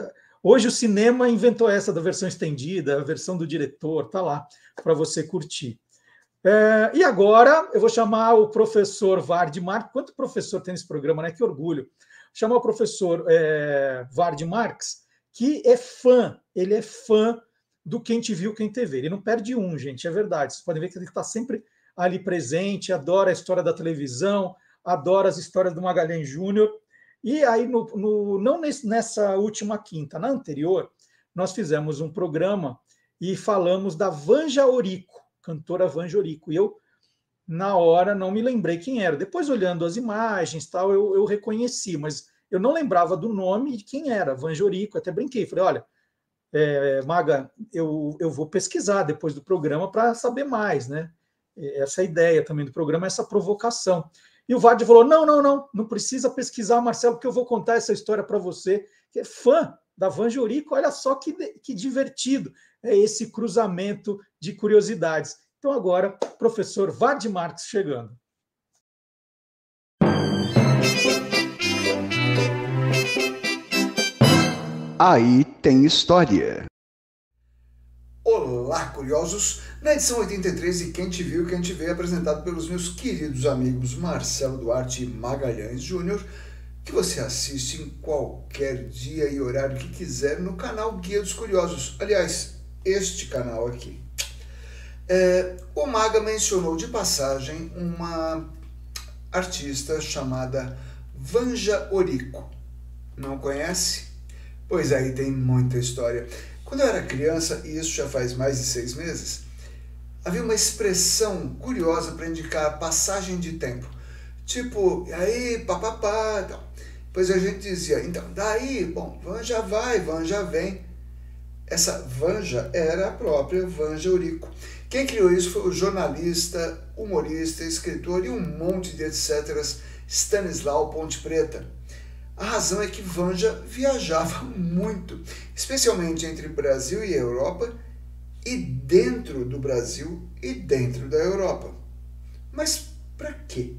é, hoje o cinema inventou essa da versão estendida, a versão do diretor, tá lá para você curtir. É, e agora eu vou chamar o professor Vard Marx. Quanto professor tem nesse programa, né? Que orgulho. Vou chamar o professor é, Vard Marx, que é fã, ele é fã do Quem Te Viu, Quem Te Vê. Ele não perde um, gente, é verdade. Vocês podem ver que ele está sempre ali presente, adora a história da televisão, adora as histórias do Magalhães Júnior. E aí, no, no, não nesse, nessa última quinta, na anterior, nós fizemos um programa e falamos da Vanja Orico cantora Vanjorico. E eu, na hora, não me lembrei quem era. Depois, olhando as imagens tal, eu, eu reconheci, mas eu não lembrava do nome e de quem era, Vanjorico. Até brinquei, falei, olha, é, Maga, eu, eu vou pesquisar depois do programa para saber mais, né? Essa ideia também do programa, essa provocação. E o Vard falou: não, não, não, não precisa pesquisar, Marcelo, porque eu vou contar essa história para você, que é fã da Van Olha só que, que divertido é esse cruzamento de curiosidades. Então, agora, professor Vade chegando. Aí tem história. Olá, curiosos! Na edição 83 de Quem Te Viu, Quem Te Vê, apresentado pelos meus queridos amigos Marcelo Duarte e Magalhães Júnior, que você assiste em qualquer dia e horário que quiser no canal Guia dos Curiosos. Aliás, este canal aqui. É, o Maga mencionou de passagem uma artista chamada Vanja Orico. Não conhece? Pois aí tem muita história. Quando eu era criança, e isso já faz mais de seis meses, havia uma expressão curiosa para indicar passagem de tempo. Tipo, e aí, papapá, Pois a gente dizia, então, daí, bom, Van já vai, Van já vem. Essa Vanja era a própria Vanja Eurico. Quem criou isso foi o jornalista, humorista, escritor e um monte de etc. Stanislau Ponte Preta. A razão é que Vanja viajava muito, especialmente entre Brasil e Europa, e dentro do Brasil e dentro da Europa. Mas para quê?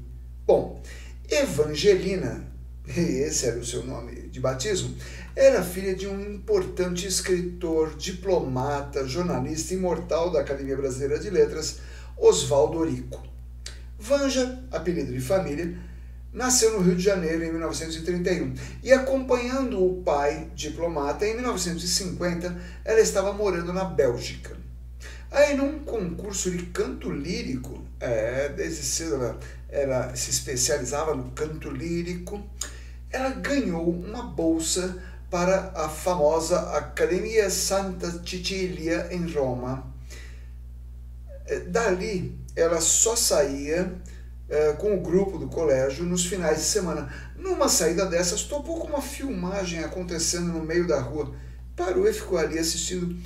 Bom, Evangelina, (laughs) esse era o seu nome de batismo, era filha de um importante escritor, diplomata, jornalista imortal da Academia Brasileira de Letras, Oswaldo Orico. Vanja, apelido de família, nasceu no Rio de Janeiro em 1931 e, acompanhando o pai, diplomata, em 1950 ela estava morando na Bélgica. Aí, num concurso de canto lírico, é, desde cedo ela, ela se especializava no canto lírico, ela ganhou uma bolsa para a famosa Academia Santa Cecilia em Roma. Eh, dali, ela só saía eh, com o grupo do colégio nos finais de semana. Numa saída dessas, topou com uma filmagem acontecendo no meio da rua. Parou e ficou ali assistindo.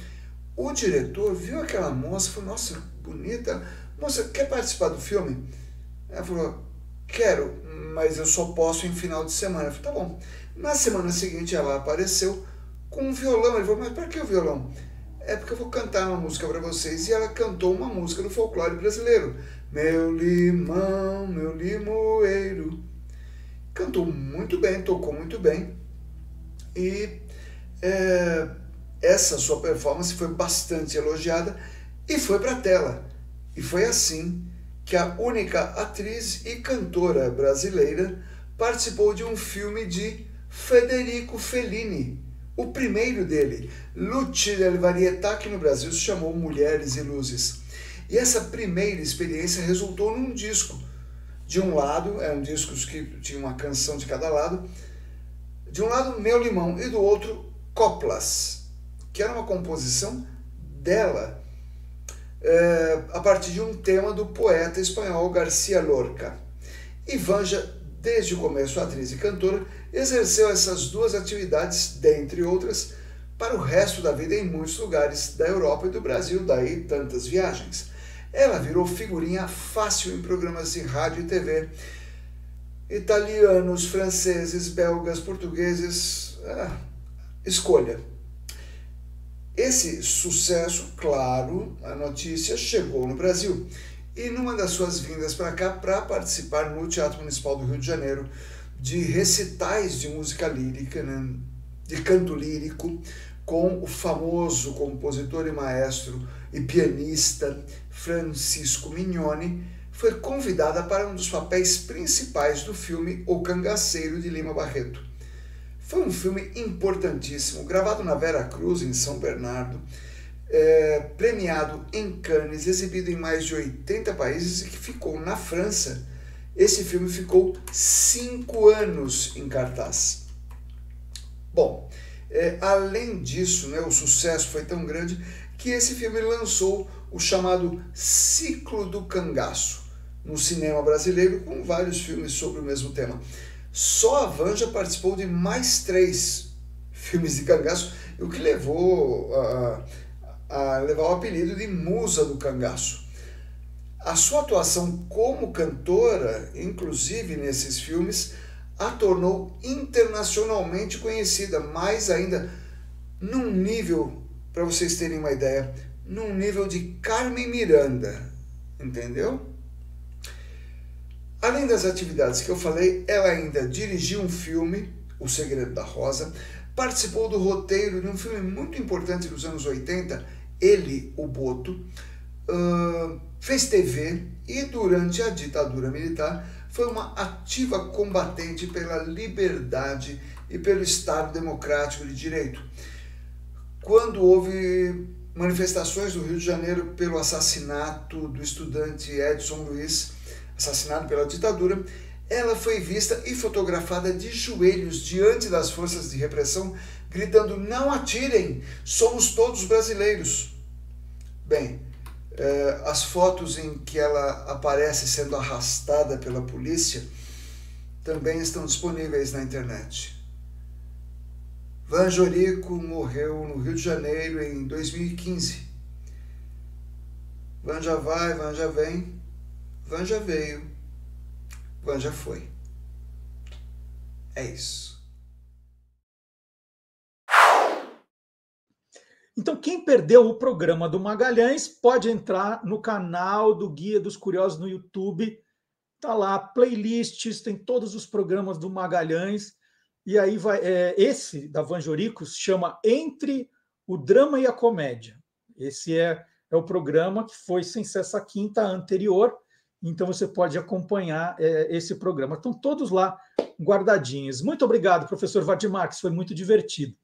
O diretor viu aquela moça e falou: Nossa, bonita. Moça, quer participar do filme? Ela falou: Quero, mas eu só posso em final de semana. Eu falei: Tá bom. Na semana seguinte ela apareceu com um violão. Ele falou, mas para que o violão? É porque eu vou cantar uma música para vocês. E ela cantou uma música do folclore brasileiro. Meu limão, meu limoeiro. Cantou muito bem, tocou muito bem. E é, essa sua performance foi bastante elogiada e foi para a tela. E foi assim que a única atriz e cantora brasileira participou de um filme de Federico Fellini, o primeiro dele, Luce del Varietà, que no Brasil se chamou Mulheres e Luzes. E essa primeira experiência resultou num disco. De um lado, eram discos que tinha uma canção de cada lado. De um lado, Meu Limão, e do outro, Coplas, que era uma composição dela, é, a partir de um tema do poeta espanhol Garcia Lorca. Ivanja, desde o começo atriz e cantora, exerceu essas duas atividades, dentre outras, para o resto da vida em muitos lugares da Europa e do Brasil, daí tantas viagens. Ela virou figurinha fácil em programas de rádio e TV. Italianos, franceses, belgas, portugueses. Ah, escolha. Esse sucesso, claro, a notícia chegou no Brasil. E numa das suas vindas para cá, para participar no Teatro Municipal do Rio de Janeiro, de recitais de música lírica, né? de canto lírico, com o famoso compositor e maestro e pianista Francisco Mignoni, foi convidada para um dos papéis principais do filme O Cangaceiro de Lima Barreto. Foi um filme importantíssimo, gravado na Vera Cruz, em São Bernardo, é, premiado em Cannes, exibido em mais de 80 países e que ficou na França esse filme ficou cinco anos em cartaz. Bom, é, além disso, né, o sucesso foi tão grande que esse filme lançou o chamado Ciclo do Cangaço no cinema brasileiro, com vários filmes sobre o mesmo tema. Só a Vanja participou de mais três filmes de cangaço, o que levou a, a levar o apelido de Musa do Cangaço. A sua atuação como cantora, inclusive nesses filmes, a tornou internacionalmente conhecida, mais ainda num nível, para vocês terem uma ideia, num nível de Carmen Miranda, entendeu? Além das atividades que eu falei, ela ainda dirigiu um filme, O Segredo da Rosa, participou do roteiro de um filme muito importante dos anos 80, Ele, o Boto. Uh, Fez TV e, durante a ditadura militar, foi uma ativa combatente pela liberdade e pelo Estado democrático de direito. Quando houve manifestações no Rio de Janeiro pelo assassinato do estudante Edson Luiz, assassinado pela ditadura, ela foi vista e fotografada de joelhos diante das forças de repressão, gritando: Não atirem, somos todos brasileiros. Bem, eh, as fotos em que ela aparece sendo arrastada pela polícia também estão disponíveis na internet. Van Jorico morreu no Rio de Janeiro em 2015. Van já vai, Van já vem, Van já veio, Van já foi. É isso. Então, quem perdeu o programa do Magalhães pode entrar no canal do Guia dos Curiosos no YouTube. Tá lá, playlists, tem todos os programas do Magalhães. E aí vai. É, esse da Vanjoricos chama Entre o Drama e a Comédia. Esse é, é o programa que foi sem ser quinta anterior. Então você pode acompanhar é, esse programa. Estão todos lá guardadinhos. Muito obrigado, professor Vadimar, foi muito divertido.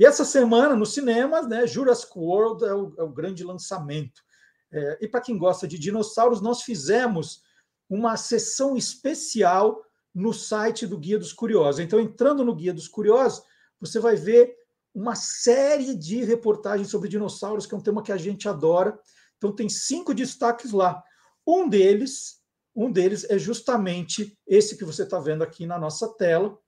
E essa semana, nos cinemas, né, Jurassic World é o, é o grande lançamento. É, e para quem gosta de dinossauros, nós fizemos uma sessão especial no site do Guia dos Curiosos. Então, entrando no Guia dos Curiosos, você vai ver uma série de reportagens sobre dinossauros, que é um tema que a gente adora. Então, tem cinco destaques lá. Um deles, um deles é justamente esse que você está vendo aqui na nossa tela,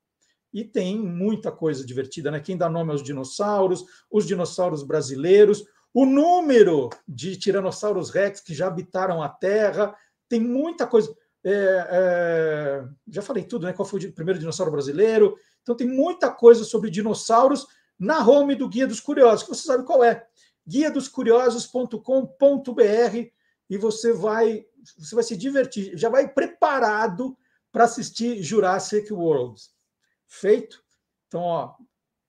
e tem muita coisa divertida, né? Quem dá nome aos dinossauros, os dinossauros brasileiros, o número de tiranossauros rex que já habitaram a Terra, tem muita coisa. É, é, já falei tudo, né? Qual foi o primeiro dinossauro brasileiro? Então tem muita coisa sobre dinossauros na home do Guia dos Curiosos, que você sabe qual é. guia dos e você vai você vai se divertir, já vai preparado para assistir Jurassic World. Feito? Então, ó,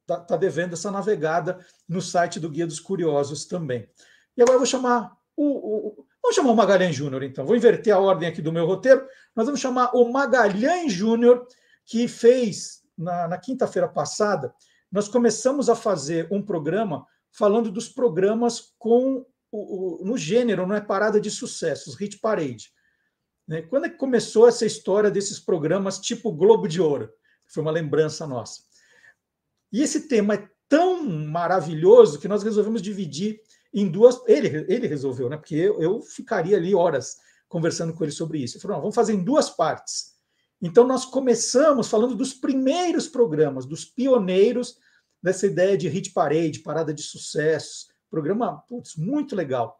tá, tá devendo essa navegada no site do Guia dos Curiosos também. E agora eu vou chamar o, o, o vamos chamar o Magalhães Júnior, então. Vou inverter a ordem aqui do meu roteiro. Nós vamos chamar o Magalhães Júnior, que fez na, na quinta-feira passada. Nós começamos a fazer um programa falando dos programas com o, o, no gênero, não é parada de sucessos, hit parade. Né? Quando é que começou essa história desses programas tipo Globo de Ouro? Foi uma lembrança nossa. E esse tema é tão maravilhoso que nós resolvemos dividir em duas. Ele, ele resolveu, né? Porque eu, eu ficaria ali horas conversando com ele sobre isso. Ele falou: vamos fazer em duas partes. Então, nós começamos falando dos primeiros programas, dos pioneiros dessa ideia de hit parade, parada de sucessos. Programa putz, muito legal.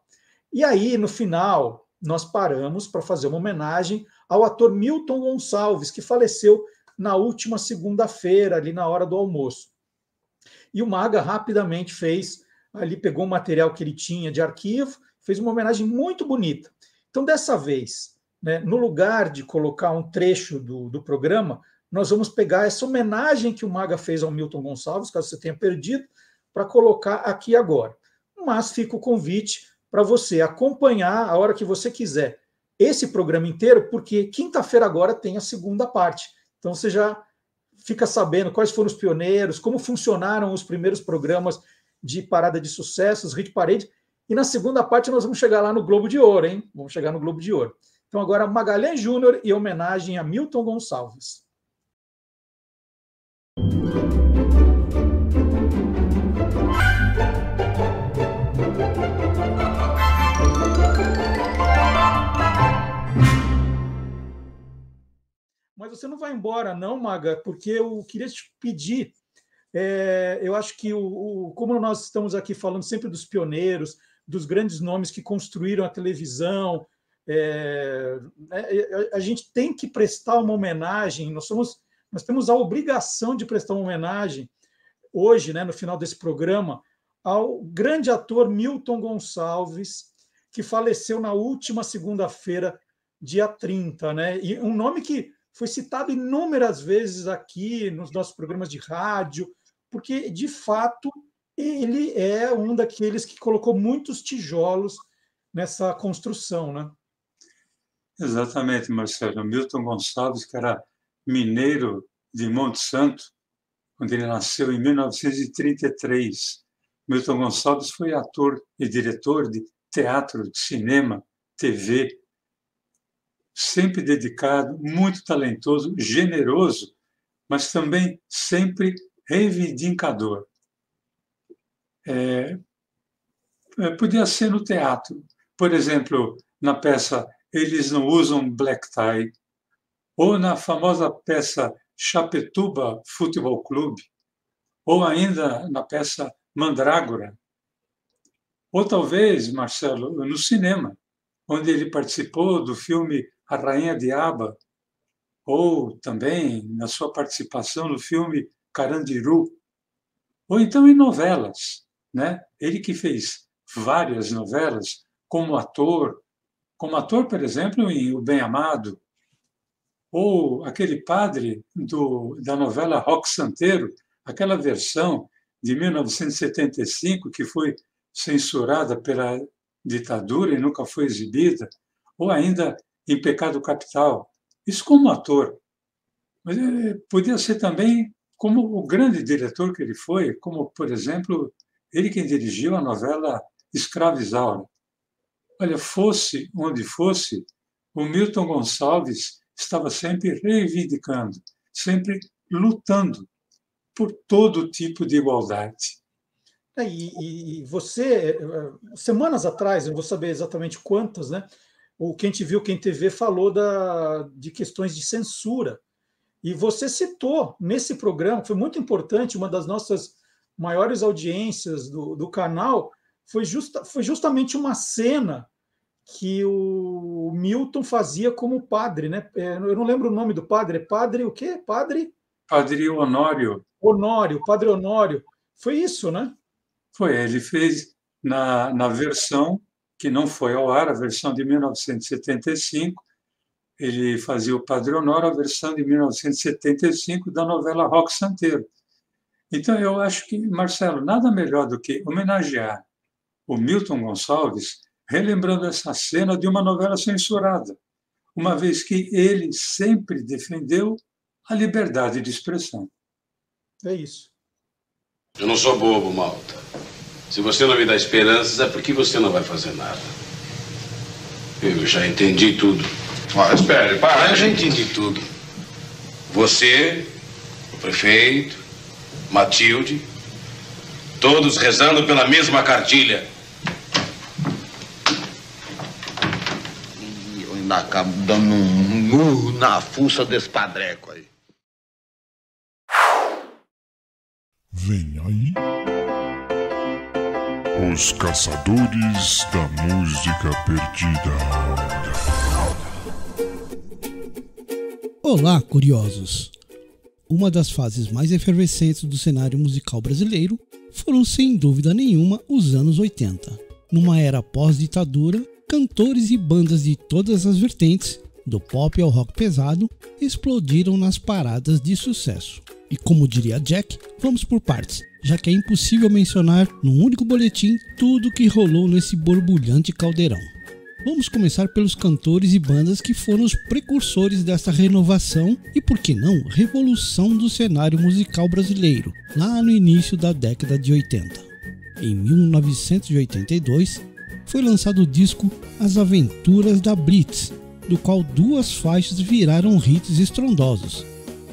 E aí, no final, nós paramos para fazer uma homenagem ao ator Milton Gonçalves, que faleceu na última segunda-feira, ali na hora do almoço. E o Maga rapidamente fez, ali pegou o material que ele tinha de arquivo, fez uma homenagem muito bonita. Então, dessa vez, né, no lugar de colocar um trecho do, do programa, nós vamos pegar essa homenagem que o Maga fez ao Milton Gonçalves, caso você tenha perdido, para colocar aqui agora. Mas fica o convite para você acompanhar a hora que você quiser esse programa inteiro, porque quinta-feira agora tem a segunda parte. Então você já fica sabendo quais foram os pioneiros, como funcionaram os primeiros programas de parada de sucessos, hit parade. E na segunda parte nós vamos chegar lá no Globo de Ouro, hein? Vamos chegar no Globo de Ouro. Então agora Magalhães Júnior e homenagem a Milton Gonçalves. Mas você não vai embora, não, Maga, porque eu queria te pedir. É, eu acho que, o, o, como nós estamos aqui falando sempre dos pioneiros, dos grandes nomes que construíram a televisão, é, né, a gente tem que prestar uma homenagem. Nós, somos, nós temos a obrigação de prestar uma homenagem hoje, né, no final desse programa, ao grande ator Milton Gonçalves, que faleceu na última segunda-feira, dia 30, né? E um nome que foi citado inúmeras vezes aqui nos nossos programas de rádio, porque, de fato, ele é um daqueles que colocou muitos tijolos nessa construção, né? Exatamente, Marcelo. Milton Gonçalves, que era mineiro de Monte Santo, onde ele nasceu em 1933. Milton Gonçalves foi ator e diretor de teatro, de cinema, TV, sempre dedicado, muito talentoso, generoso, mas também sempre reivindicador. É, é, podia ser no teatro, por exemplo, na peça Eles Não Usam Black Tie, ou na famosa peça Chapetuba Futebol Clube, ou ainda na peça Mandrágora. Ou talvez, Marcelo, no cinema, onde ele participou do filme a Rainha de Aba, ou também na sua participação no filme Carandiru, ou então em novelas. Né? Ele que fez várias novelas como ator, como ator, por exemplo, em O Bem Amado, ou aquele padre do, da novela Rock Santeiro, aquela versão de 1975 que foi censurada pela ditadura e nunca foi exibida, ou ainda em Pecado Capital. Isso como ator. Mas ele é, podia ser também como o grande diretor que ele foi, como, por exemplo, ele quem dirigiu a novela Escravizaura. Olha, fosse onde fosse, o Milton Gonçalves estava sempre reivindicando, sempre lutando por todo tipo de igualdade. É, e, e, você, é, é, semanas atrás, eu vou saber exatamente quantas, né? o Quem Te Viu, Quem TV falou da, de questões de censura. E você citou nesse programa, foi muito importante, uma das nossas maiores audiências do, do canal, foi, justa, foi justamente uma cena que o Milton fazia como padre, né? É, eu não lembro o nome do padre, é padre o quê? Padre? Padre Honório. Honório, padre Honório. Foi isso, né? Foi, ele fez na, na versão que não foi ao ar, a versão de 1975. Ele fazia o Padre Honor, a versão de 1975 da novela Rock Santeiro. Então, eu acho que, Marcelo, nada melhor do que homenagear o Milton Gonçalves relembrando essa cena de uma novela censurada, uma vez que ele sempre defendeu a liberdade de expressão. É isso. Eu não sou bobo, Malta. Se você não me dá esperanças, é porque você não vai fazer nada. Eu já entendi tudo. Ah, espere, para. Eu já entendi tudo. Você, o prefeito, Matilde, todos rezando pela mesma cartilha. E eu ainda acabo dando um nu na fuça desse padreco aí. Vem aí. Os Caçadores da Música Perdida. Olá, curiosos! Uma das fases mais efervescentes do cenário musical brasileiro foram, sem dúvida nenhuma, os anos 80. Numa era pós-ditadura, cantores e bandas de todas as vertentes, do pop ao rock pesado, explodiram nas paradas de sucesso. E como diria Jack, vamos por partes, já que é impossível mencionar num único boletim tudo o que rolou nesse borbulhante caldeirão. Vamos começar pelos cantores e bandas que foram os precursores dessa renovação e, por que não, revolução do cenário musical brasileiro, lá no início da década de 80. Em 1982, foi lançado o disco As Aventuras da Blitz, do qual duas faixas viraram hits estrondosos,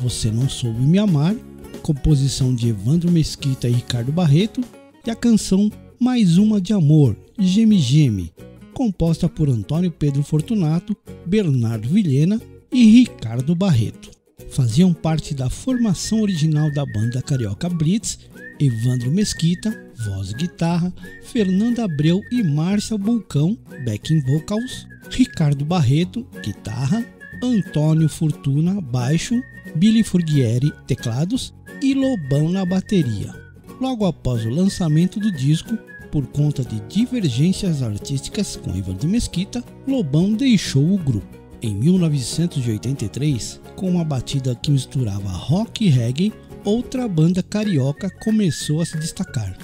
você Não Soube Me Amar, composição de Evandro Mesquita e Ricardo Barreto, e a canção Mais Uma de Amor, Geme Geme, composta por Antônio Pedro Fortunato, Bernardo Vilhena e Ricardo Barreto. Faziam parte da formação original da banda carioca Blitz, Evandro Mesquita, voz e guitarra, Fernanda Abreu e Márcia Bulcão, backing vocals, Ricardo Barreto, guitarra, Antônio Fortuna, baixo, Billy Furghieri, teclados e Lobão na bateria. Logo após o lançamento do disco, por conta de divergências artísticas com Ivan de Mesquita, Lobão deixou o grupo. Em 1983, com uma batida que misturava rock e reggae, outra banda carioca começou a se destacar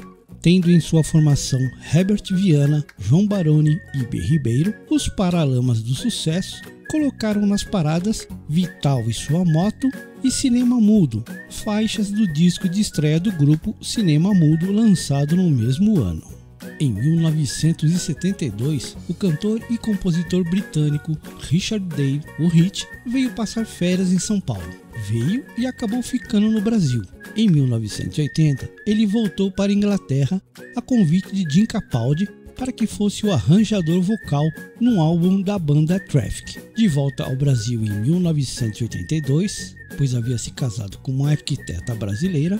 tendo em sua formação Herbert Viana, João Baroni e B. Ribeiro, os Paralamas do Sucesso colocaram nas paradas Vital e Sua Moto e Cinema Mudo, faixas do disco de estreia do grupo Cinema Mudo lançado no mesmo ano. Em 1972, o cantor e compositor britânico Richard Dave, o Hit, veio passar férias em São Paulo veio e acabou ficando no Brasil. Em 1980, ele voltou para a Inglaterra a convite de Jim Capaldi para que fosse o arranjador vocal num álbum da banda Traffic. De volta ao Brasil em 1982, pois havia se casado com uma arquiteta brasileira,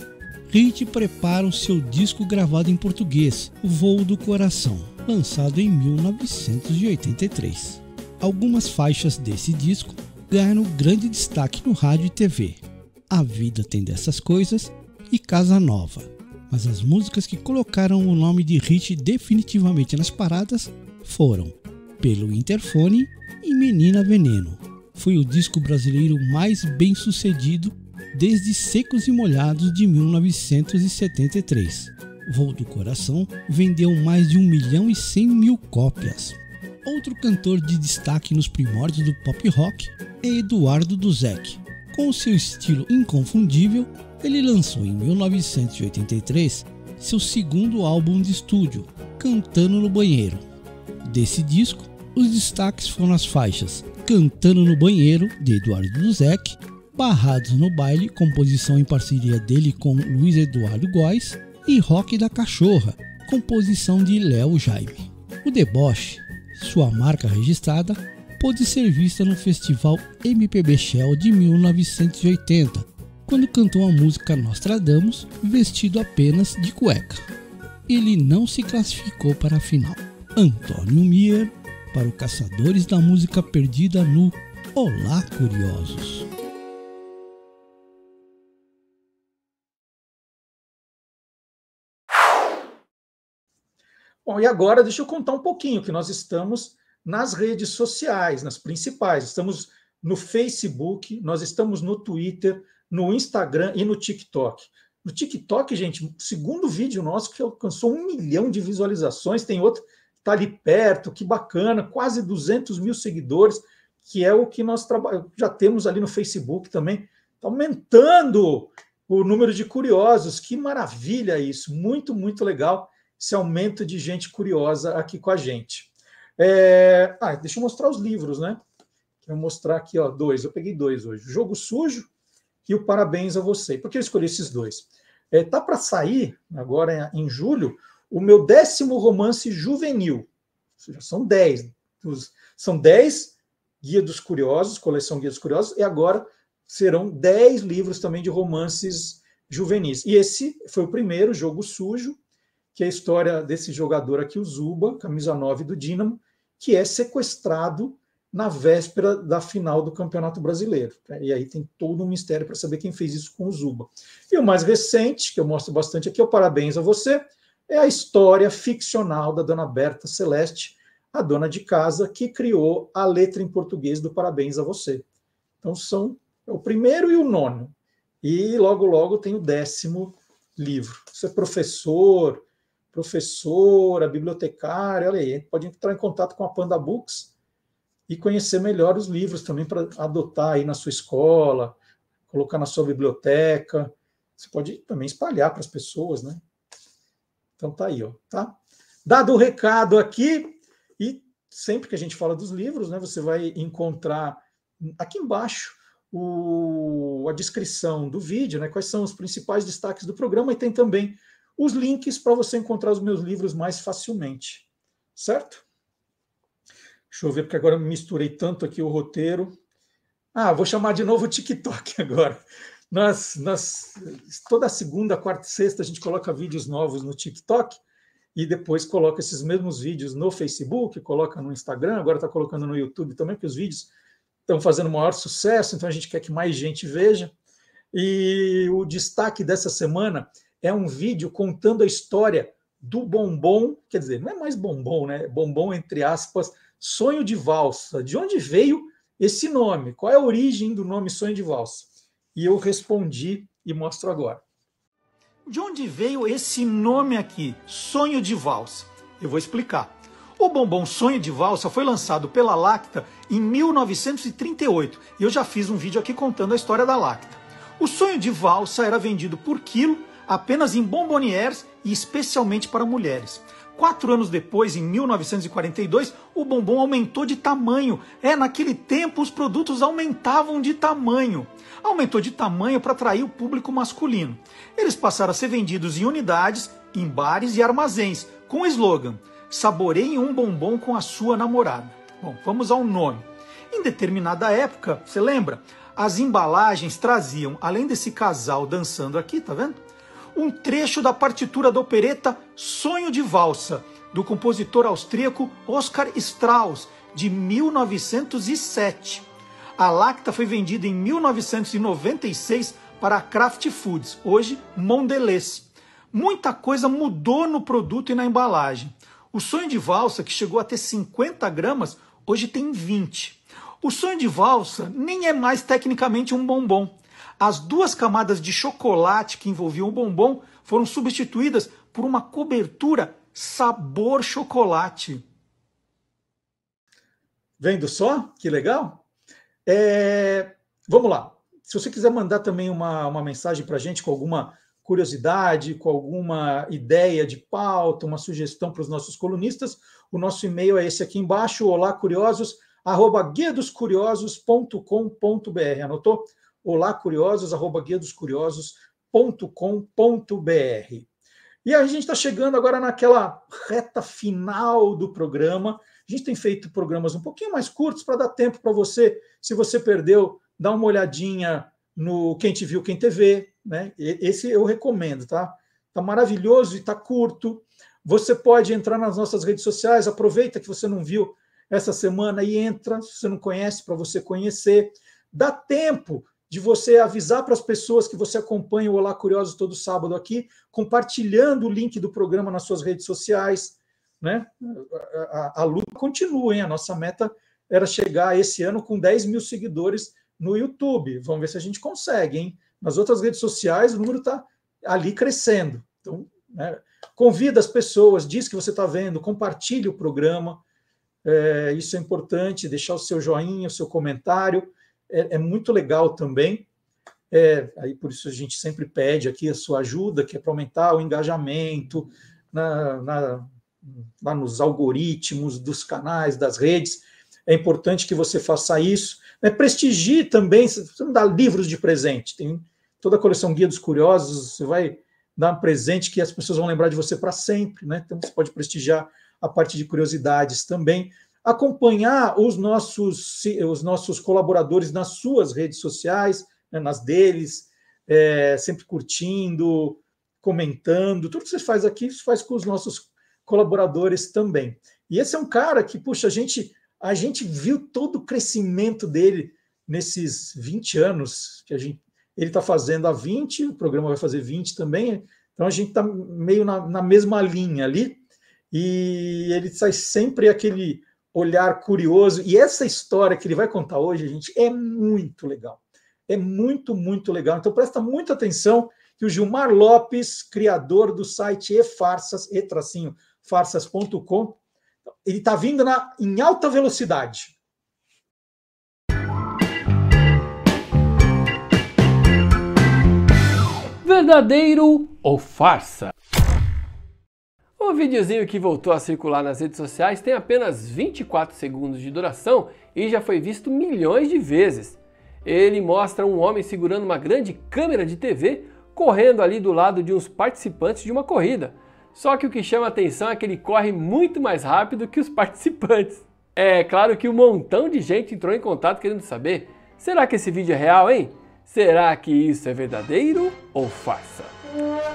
Rich prepara o seu disco gravado em português, O Voo do Coração, lançado em 1983. Algumas faixas desse disco ganharam grande destaque no rádio e TV. A vida tem dessas coisas e Casa Nova. Mas as músicas que colocaram o nome de hit definitivamente nas paradas foram Pelo Interfone e Menina Veneno. Foi o disco brasileiro mais bem sucedido desde Secos e Molhados de 1973. Voo do Coração vendeu mais de 1 milhão e 100 mil cópias, Outro cantor de destaque nos primórdios do pop rock é Eduardo Duzek. Com seu estilo inconfundível, ele lançou em 1983 seu segundo álbum de estúdio, Cantando no Banheiro. Desse disco, os destaques foram as faixas Cantando no Banheiro, de Eduardo Duzek, Barrados no Baile, composição em parceria dele com Luiz Eduardo Góes, e Rock da Cachorra, composição de Léo Jaime. O deboche sua marca registrada, pôde ser vista no festival MPB Shell de 1980, quando cantou a música Nostradamus vestido apenas de cueca. Ele não se classificou para a final. Antônio Mier para o Caçadores da Música Perdida no Olá Curiosos. Bom, e agora deixa eu contar um pouquinho que nós estamos nas redes sociais, nas principais. Estamos no Facebook, nós estamos no Twitter, no Instagram e no TikTok. No TikTok, gente, segundo vídeo nosso que alcançou um milhão de visualizações, tem outro que está ali perto, que bacana, quase 200 mil seguidores, que é o que nós já temos ali no Facebook também. Está aumentando o número de curiosos, que maravilha isso, muito, muito legal esse aumento de gente curiosa aqui com a gente. É... Ah, deixa eu mostrar os livros, né? Quero vou mostrar aqui, ó, dois. Eu peguei dois hoje. O Jogo Sujo e o Parabéns a Você. Por que eu escolhi esses dois? É, tá para sair, agora em julho, o meu décimo romance juvenil. Ou seja, são dez. Dos, são dez Guia dos Curiosos, coleção Guia dos Curiosos, e agora serão dez livros também de romances juvenis. E esse foi o primeiro, Jogo Sujo, que é a história desse jogador aqui, o Zuba, camisa 9 do Dinamo, que é sequestrado na véspera da final do Campeonato Brasileiro. E aí tem todo um mistério para saber quem fez isso com o Zuba. E o mais recente, que eu mostro bastante aqui, é o Parabéns a Você, é a história ficcional da Dona Berta Celeste, a dona de casa que criou a letra em português do Parabéns a Você. Então são é o primeiro e o nono. E logo, logo tem o décimo livro. você é professor, professora, bibliotecária, olha aí, pode entrar em contato com a Panda Books e conhecer melhor os livros também para adotar aí na sua escola, colocar na sua biblioteca. Você pode também espalhar para as pessoas, né? Então tá aí, ó, tá? Dado o recado aqui e sempre que a gente fala dos livros, né, você vai encontrar aqui embaixo o, a descrição do vídeo, né, quais são os principais destaques do programa e tem também os links para você encontrar os meus livros mais facilmente, certo? Deixa eu ver, porque agora eu misturei tanto aqui o roteiro. Ah, vou chamar de novo o TikTok (laughs) agora. Nós, nós, toda segunda, quarta e sexta a gente coloca vídeos novos no TikTok e depois coloca esses mesmos vídeos no Facebook, coloca no Instagram, agora está colocando no YouTube também, porque os vídeos estão fazendo maior sucesso, então a gente quer que mais gente veja. E o destaque dessa semana é um vídeo contando a história do bombom, quer dizer, não é mais bombom, né? Bombom entre aspas, sonho de valsa. De onde veio esse nome? Qual é a origem do nome sonho de valsa? E eu respondi e mostro agora. De onde veio esse nome aqui, sonho de valsa? Eu vou explicar. O bombom Sonho de Valsa foi lançado pela Lacta em 1938 e eu já fiz um vídeo aqui contando a história da Lacta. O Sonho de Valsa era vendido por quilo apenas em bombonières e especialmente para mulheres. Quatro anos depois, em 1942, o bombom aumentou de tamanho. É, naquele tempo os produtos aumentavam de tamanho. Aumentou de tamanho para atrair o público masculino. Eles passaram a ser vendidos em unidades, em bares e armazéns, com o slogan: Saboreie um bombom com a sua namorada. Bom, vamos ao nome. Em determinada época, você lembra? As embalagens traziam, além desse casal dançando aqui, tá vendo? um trecho da partitura da opereta Sonho de Valsa, do compositor austríaco Oscar Strauss, de 1907. A Lacta foi vendida em 1996 para a Kraft Foods, hoje Mondelez. Muita coisa mudou no produto e na embalagem. O sonho de valsa, que chegou a ter 50 gramas, hoje tem 20. O sonho de valsa nem é mais tecnicamente um bombom. As duas camadas de chocolate que envolviam o bombom foram substituídas por uma cobertura sabor chocolate. Vendo só? Que legal! É... Vamos lá. Se você quiser mandar também uma, uma mensagem para a gente com alguma curiosidade, com alguma ideia de pauta, uma sugestão para os nossos colunistas, o nosso e-mail é esse aqui embaixo, olá curiosos, arroba guiadoscuriosos.com.br. Anotou? olacuriosos@guiadoscuriosos.com.br. E a gente está chegando agora naquela reta final do programa. A gente tem feito programas um pouquinho mais curtos para dar tempo para você, se você perdeu, dar uma olhadinha no Quem Te Viu, Quem TV, né? Esse eu recomendo, tá? Tá maravilhoso e tá curto. Você pode entrar nas nossas redes sociais, aproveita que você não viu essa semana e entra, se você não conhece, para você conhecer. Dá tempo de você avisar para as pessoas que você acompanha o Olá Curioso todo sábado aqui, compartilhando o link do programa nas suas redes sociais. Né? A, a, a luta continua, hein? A nossa meta era chegar esse ano com 10 mil seguidores no YouTube. Vamos ver se a gente consegue, hein? Nas outras redes sociais, o número está ali crescendo. Então, né? convida as pessoas, diz que você está vendo, compartilhe o programa. É, isso é importante, deixar o seu joinha, o seu comentário é, é muito legal também. É, aí por isso a gente sempre pede aqui a sua ajuda, que é para aumentar o engajamento na, na, lá nos algoritmos dos canais, das redes. É importante que você faça isso. Né? Prestigie também, você não dá livros de presente. Tem toda a coleção Guia dos Curiosos, você vai dar um presente que as pessoas vão lembrar de você para sempre. Né? Então você pode prestigiar a parte de curiosidades também acompanhar os nossos, os nossos colaboradores nas suas redes sociais, né, nas deles, é, sempre curtindo, comentando, tudo que você faz aqui, isso faz com os nossos colaboradores também. E esse é um cara que, puxa, a gente, a gente viu todo o crescimento dele nesses 20 anos que a gente, ele está fazendo há 20, o programa vai fazer 20 também, então a gente está meio na, na mesma linha ali, e ele sai sempre aquele olhar curioso. E essa história que ele vai contar hoje, gente, é muito legal. É muito, muito legal. Então presta muita atenção que o Gilmar Lopes, criador do site e-farsas, e-tracinho, farsas.com, ele está vindo na, em alta velocidade. Verdadeiro ou farsa? O videozinho que voltou a circular nas redes sociais tem apenas 24 segundos de duração e já foi visto milhões de vezes. Ele mostra um homem segurando uma grande câmera de TV correndo ali do lado de uns participantes de uma corrida. Só que o que chama atenção é que ele corre muito mais rápido que os (laughs) participantes. É claro que um montão de gente entrou em contato querendo saber: será que esse vídeo é real, hein? Será que isso é verdadeiro ou farsa?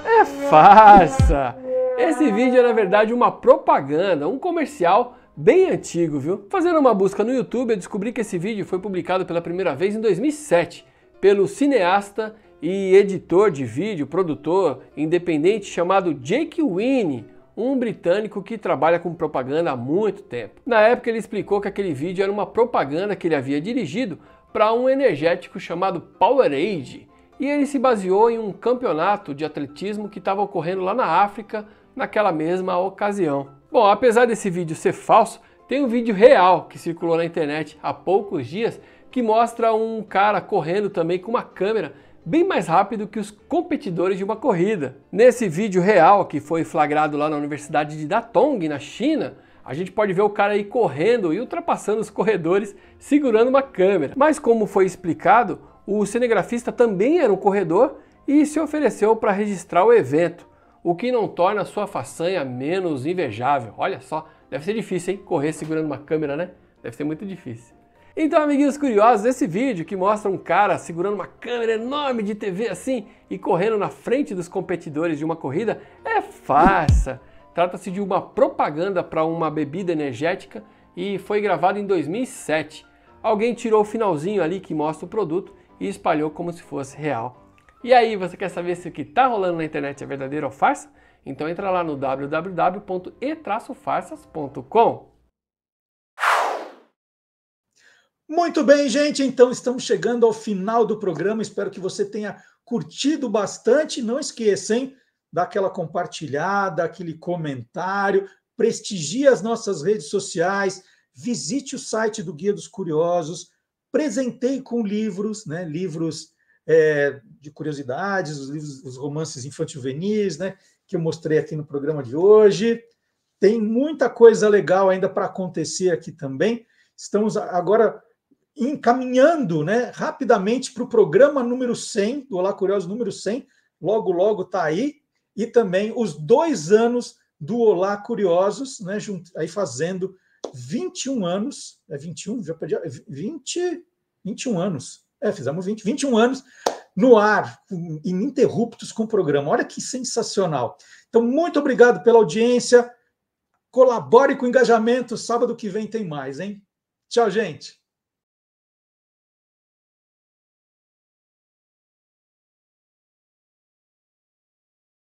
É farsa! Esse vídeo é na verdade uma propaganda, um comercial bem antigo, viu? Fazendo uma busca no YouTube, eu descobri que esse vídeo foi publicado pela primeira vez em 2007 pelo cineasta e editor de vídeo, produtor independente chamado Jake Winnie, um britânico que trabalha com propaganda há muito tempo. Na época ele explicou que aquele vídeo era uma propaganda que ele havia dirigido para um energético chamado Powerade, e ele se baseou em um campeonato de atletismo que estava ocorrendo lá na África naquela mesma ocasião. Bom, apesar desse vídeo ser falso, tem um vídeo real que circulou na internet há poucos dias que mostra um cara correndo também com uma câmera bem mais rápido que os competidores de uma corrida. Nesse vídeo real que foi flagrado lá na Universidade de Datong, na China, a gente pode ver o cara aí correndo e ultrapassando os corredores segurando uma câmera. Mas como foi explicado, o cinegrafista também era um corredor e se ofereceu para registrar o evento, o que não torna sua façanha menos invejável. Olha só, deve ser difícil, hein? Correr segurando uma câmera, né? Deve ser muito difícil. Então, amiguinhos curiosos, esse vídeo que mostra um cara segurando uma câmera enorme de TV assim e correndo na frente dos competidores de uma corrida é farsa. Trata-se de uma propaganda para uma bebida energética e foi gravado em 2007. Alguém tirou o finalzinho ali que mostra o produto e espalhou como se fosse real. E aí, você quer saber se o que está rolando na internet é verdadeiro ou farsa? Então entra lá no www.e-farsas.com. Muito bem, gente. Então estamos chegando ao final do programa. Espero que você tenha curtido bastante. Não esqueça, hein? Daquela compartilhada, aquele comentário, prestigie as nossas redes sociais, visite o site do Guia dos Curiosos, Presentei com livros, né? livros é, de curiosidades, os livros, os romances infantil né? que eu mostrei aqui no programa de hoje. Tem muita coisa legal ainda para acontecer aqui também. Estamos agora encaminhando né, rapidamente para o programa número 100, do Olá Curioso número 100, logo, logo está aí, e também os dois anos do Olá Curiosos, né, junto, aí fazendo 21 anos, é 21, já perdi, 20, é 21 anos. É, fizemos 20, 21 anos no ar, ininterruptos com o programa. Olha que sensacional. Então, muito obrigado pela audiência. Colabore com o engajamento. Sábado que vem tem mais, hein? Tchau, gente.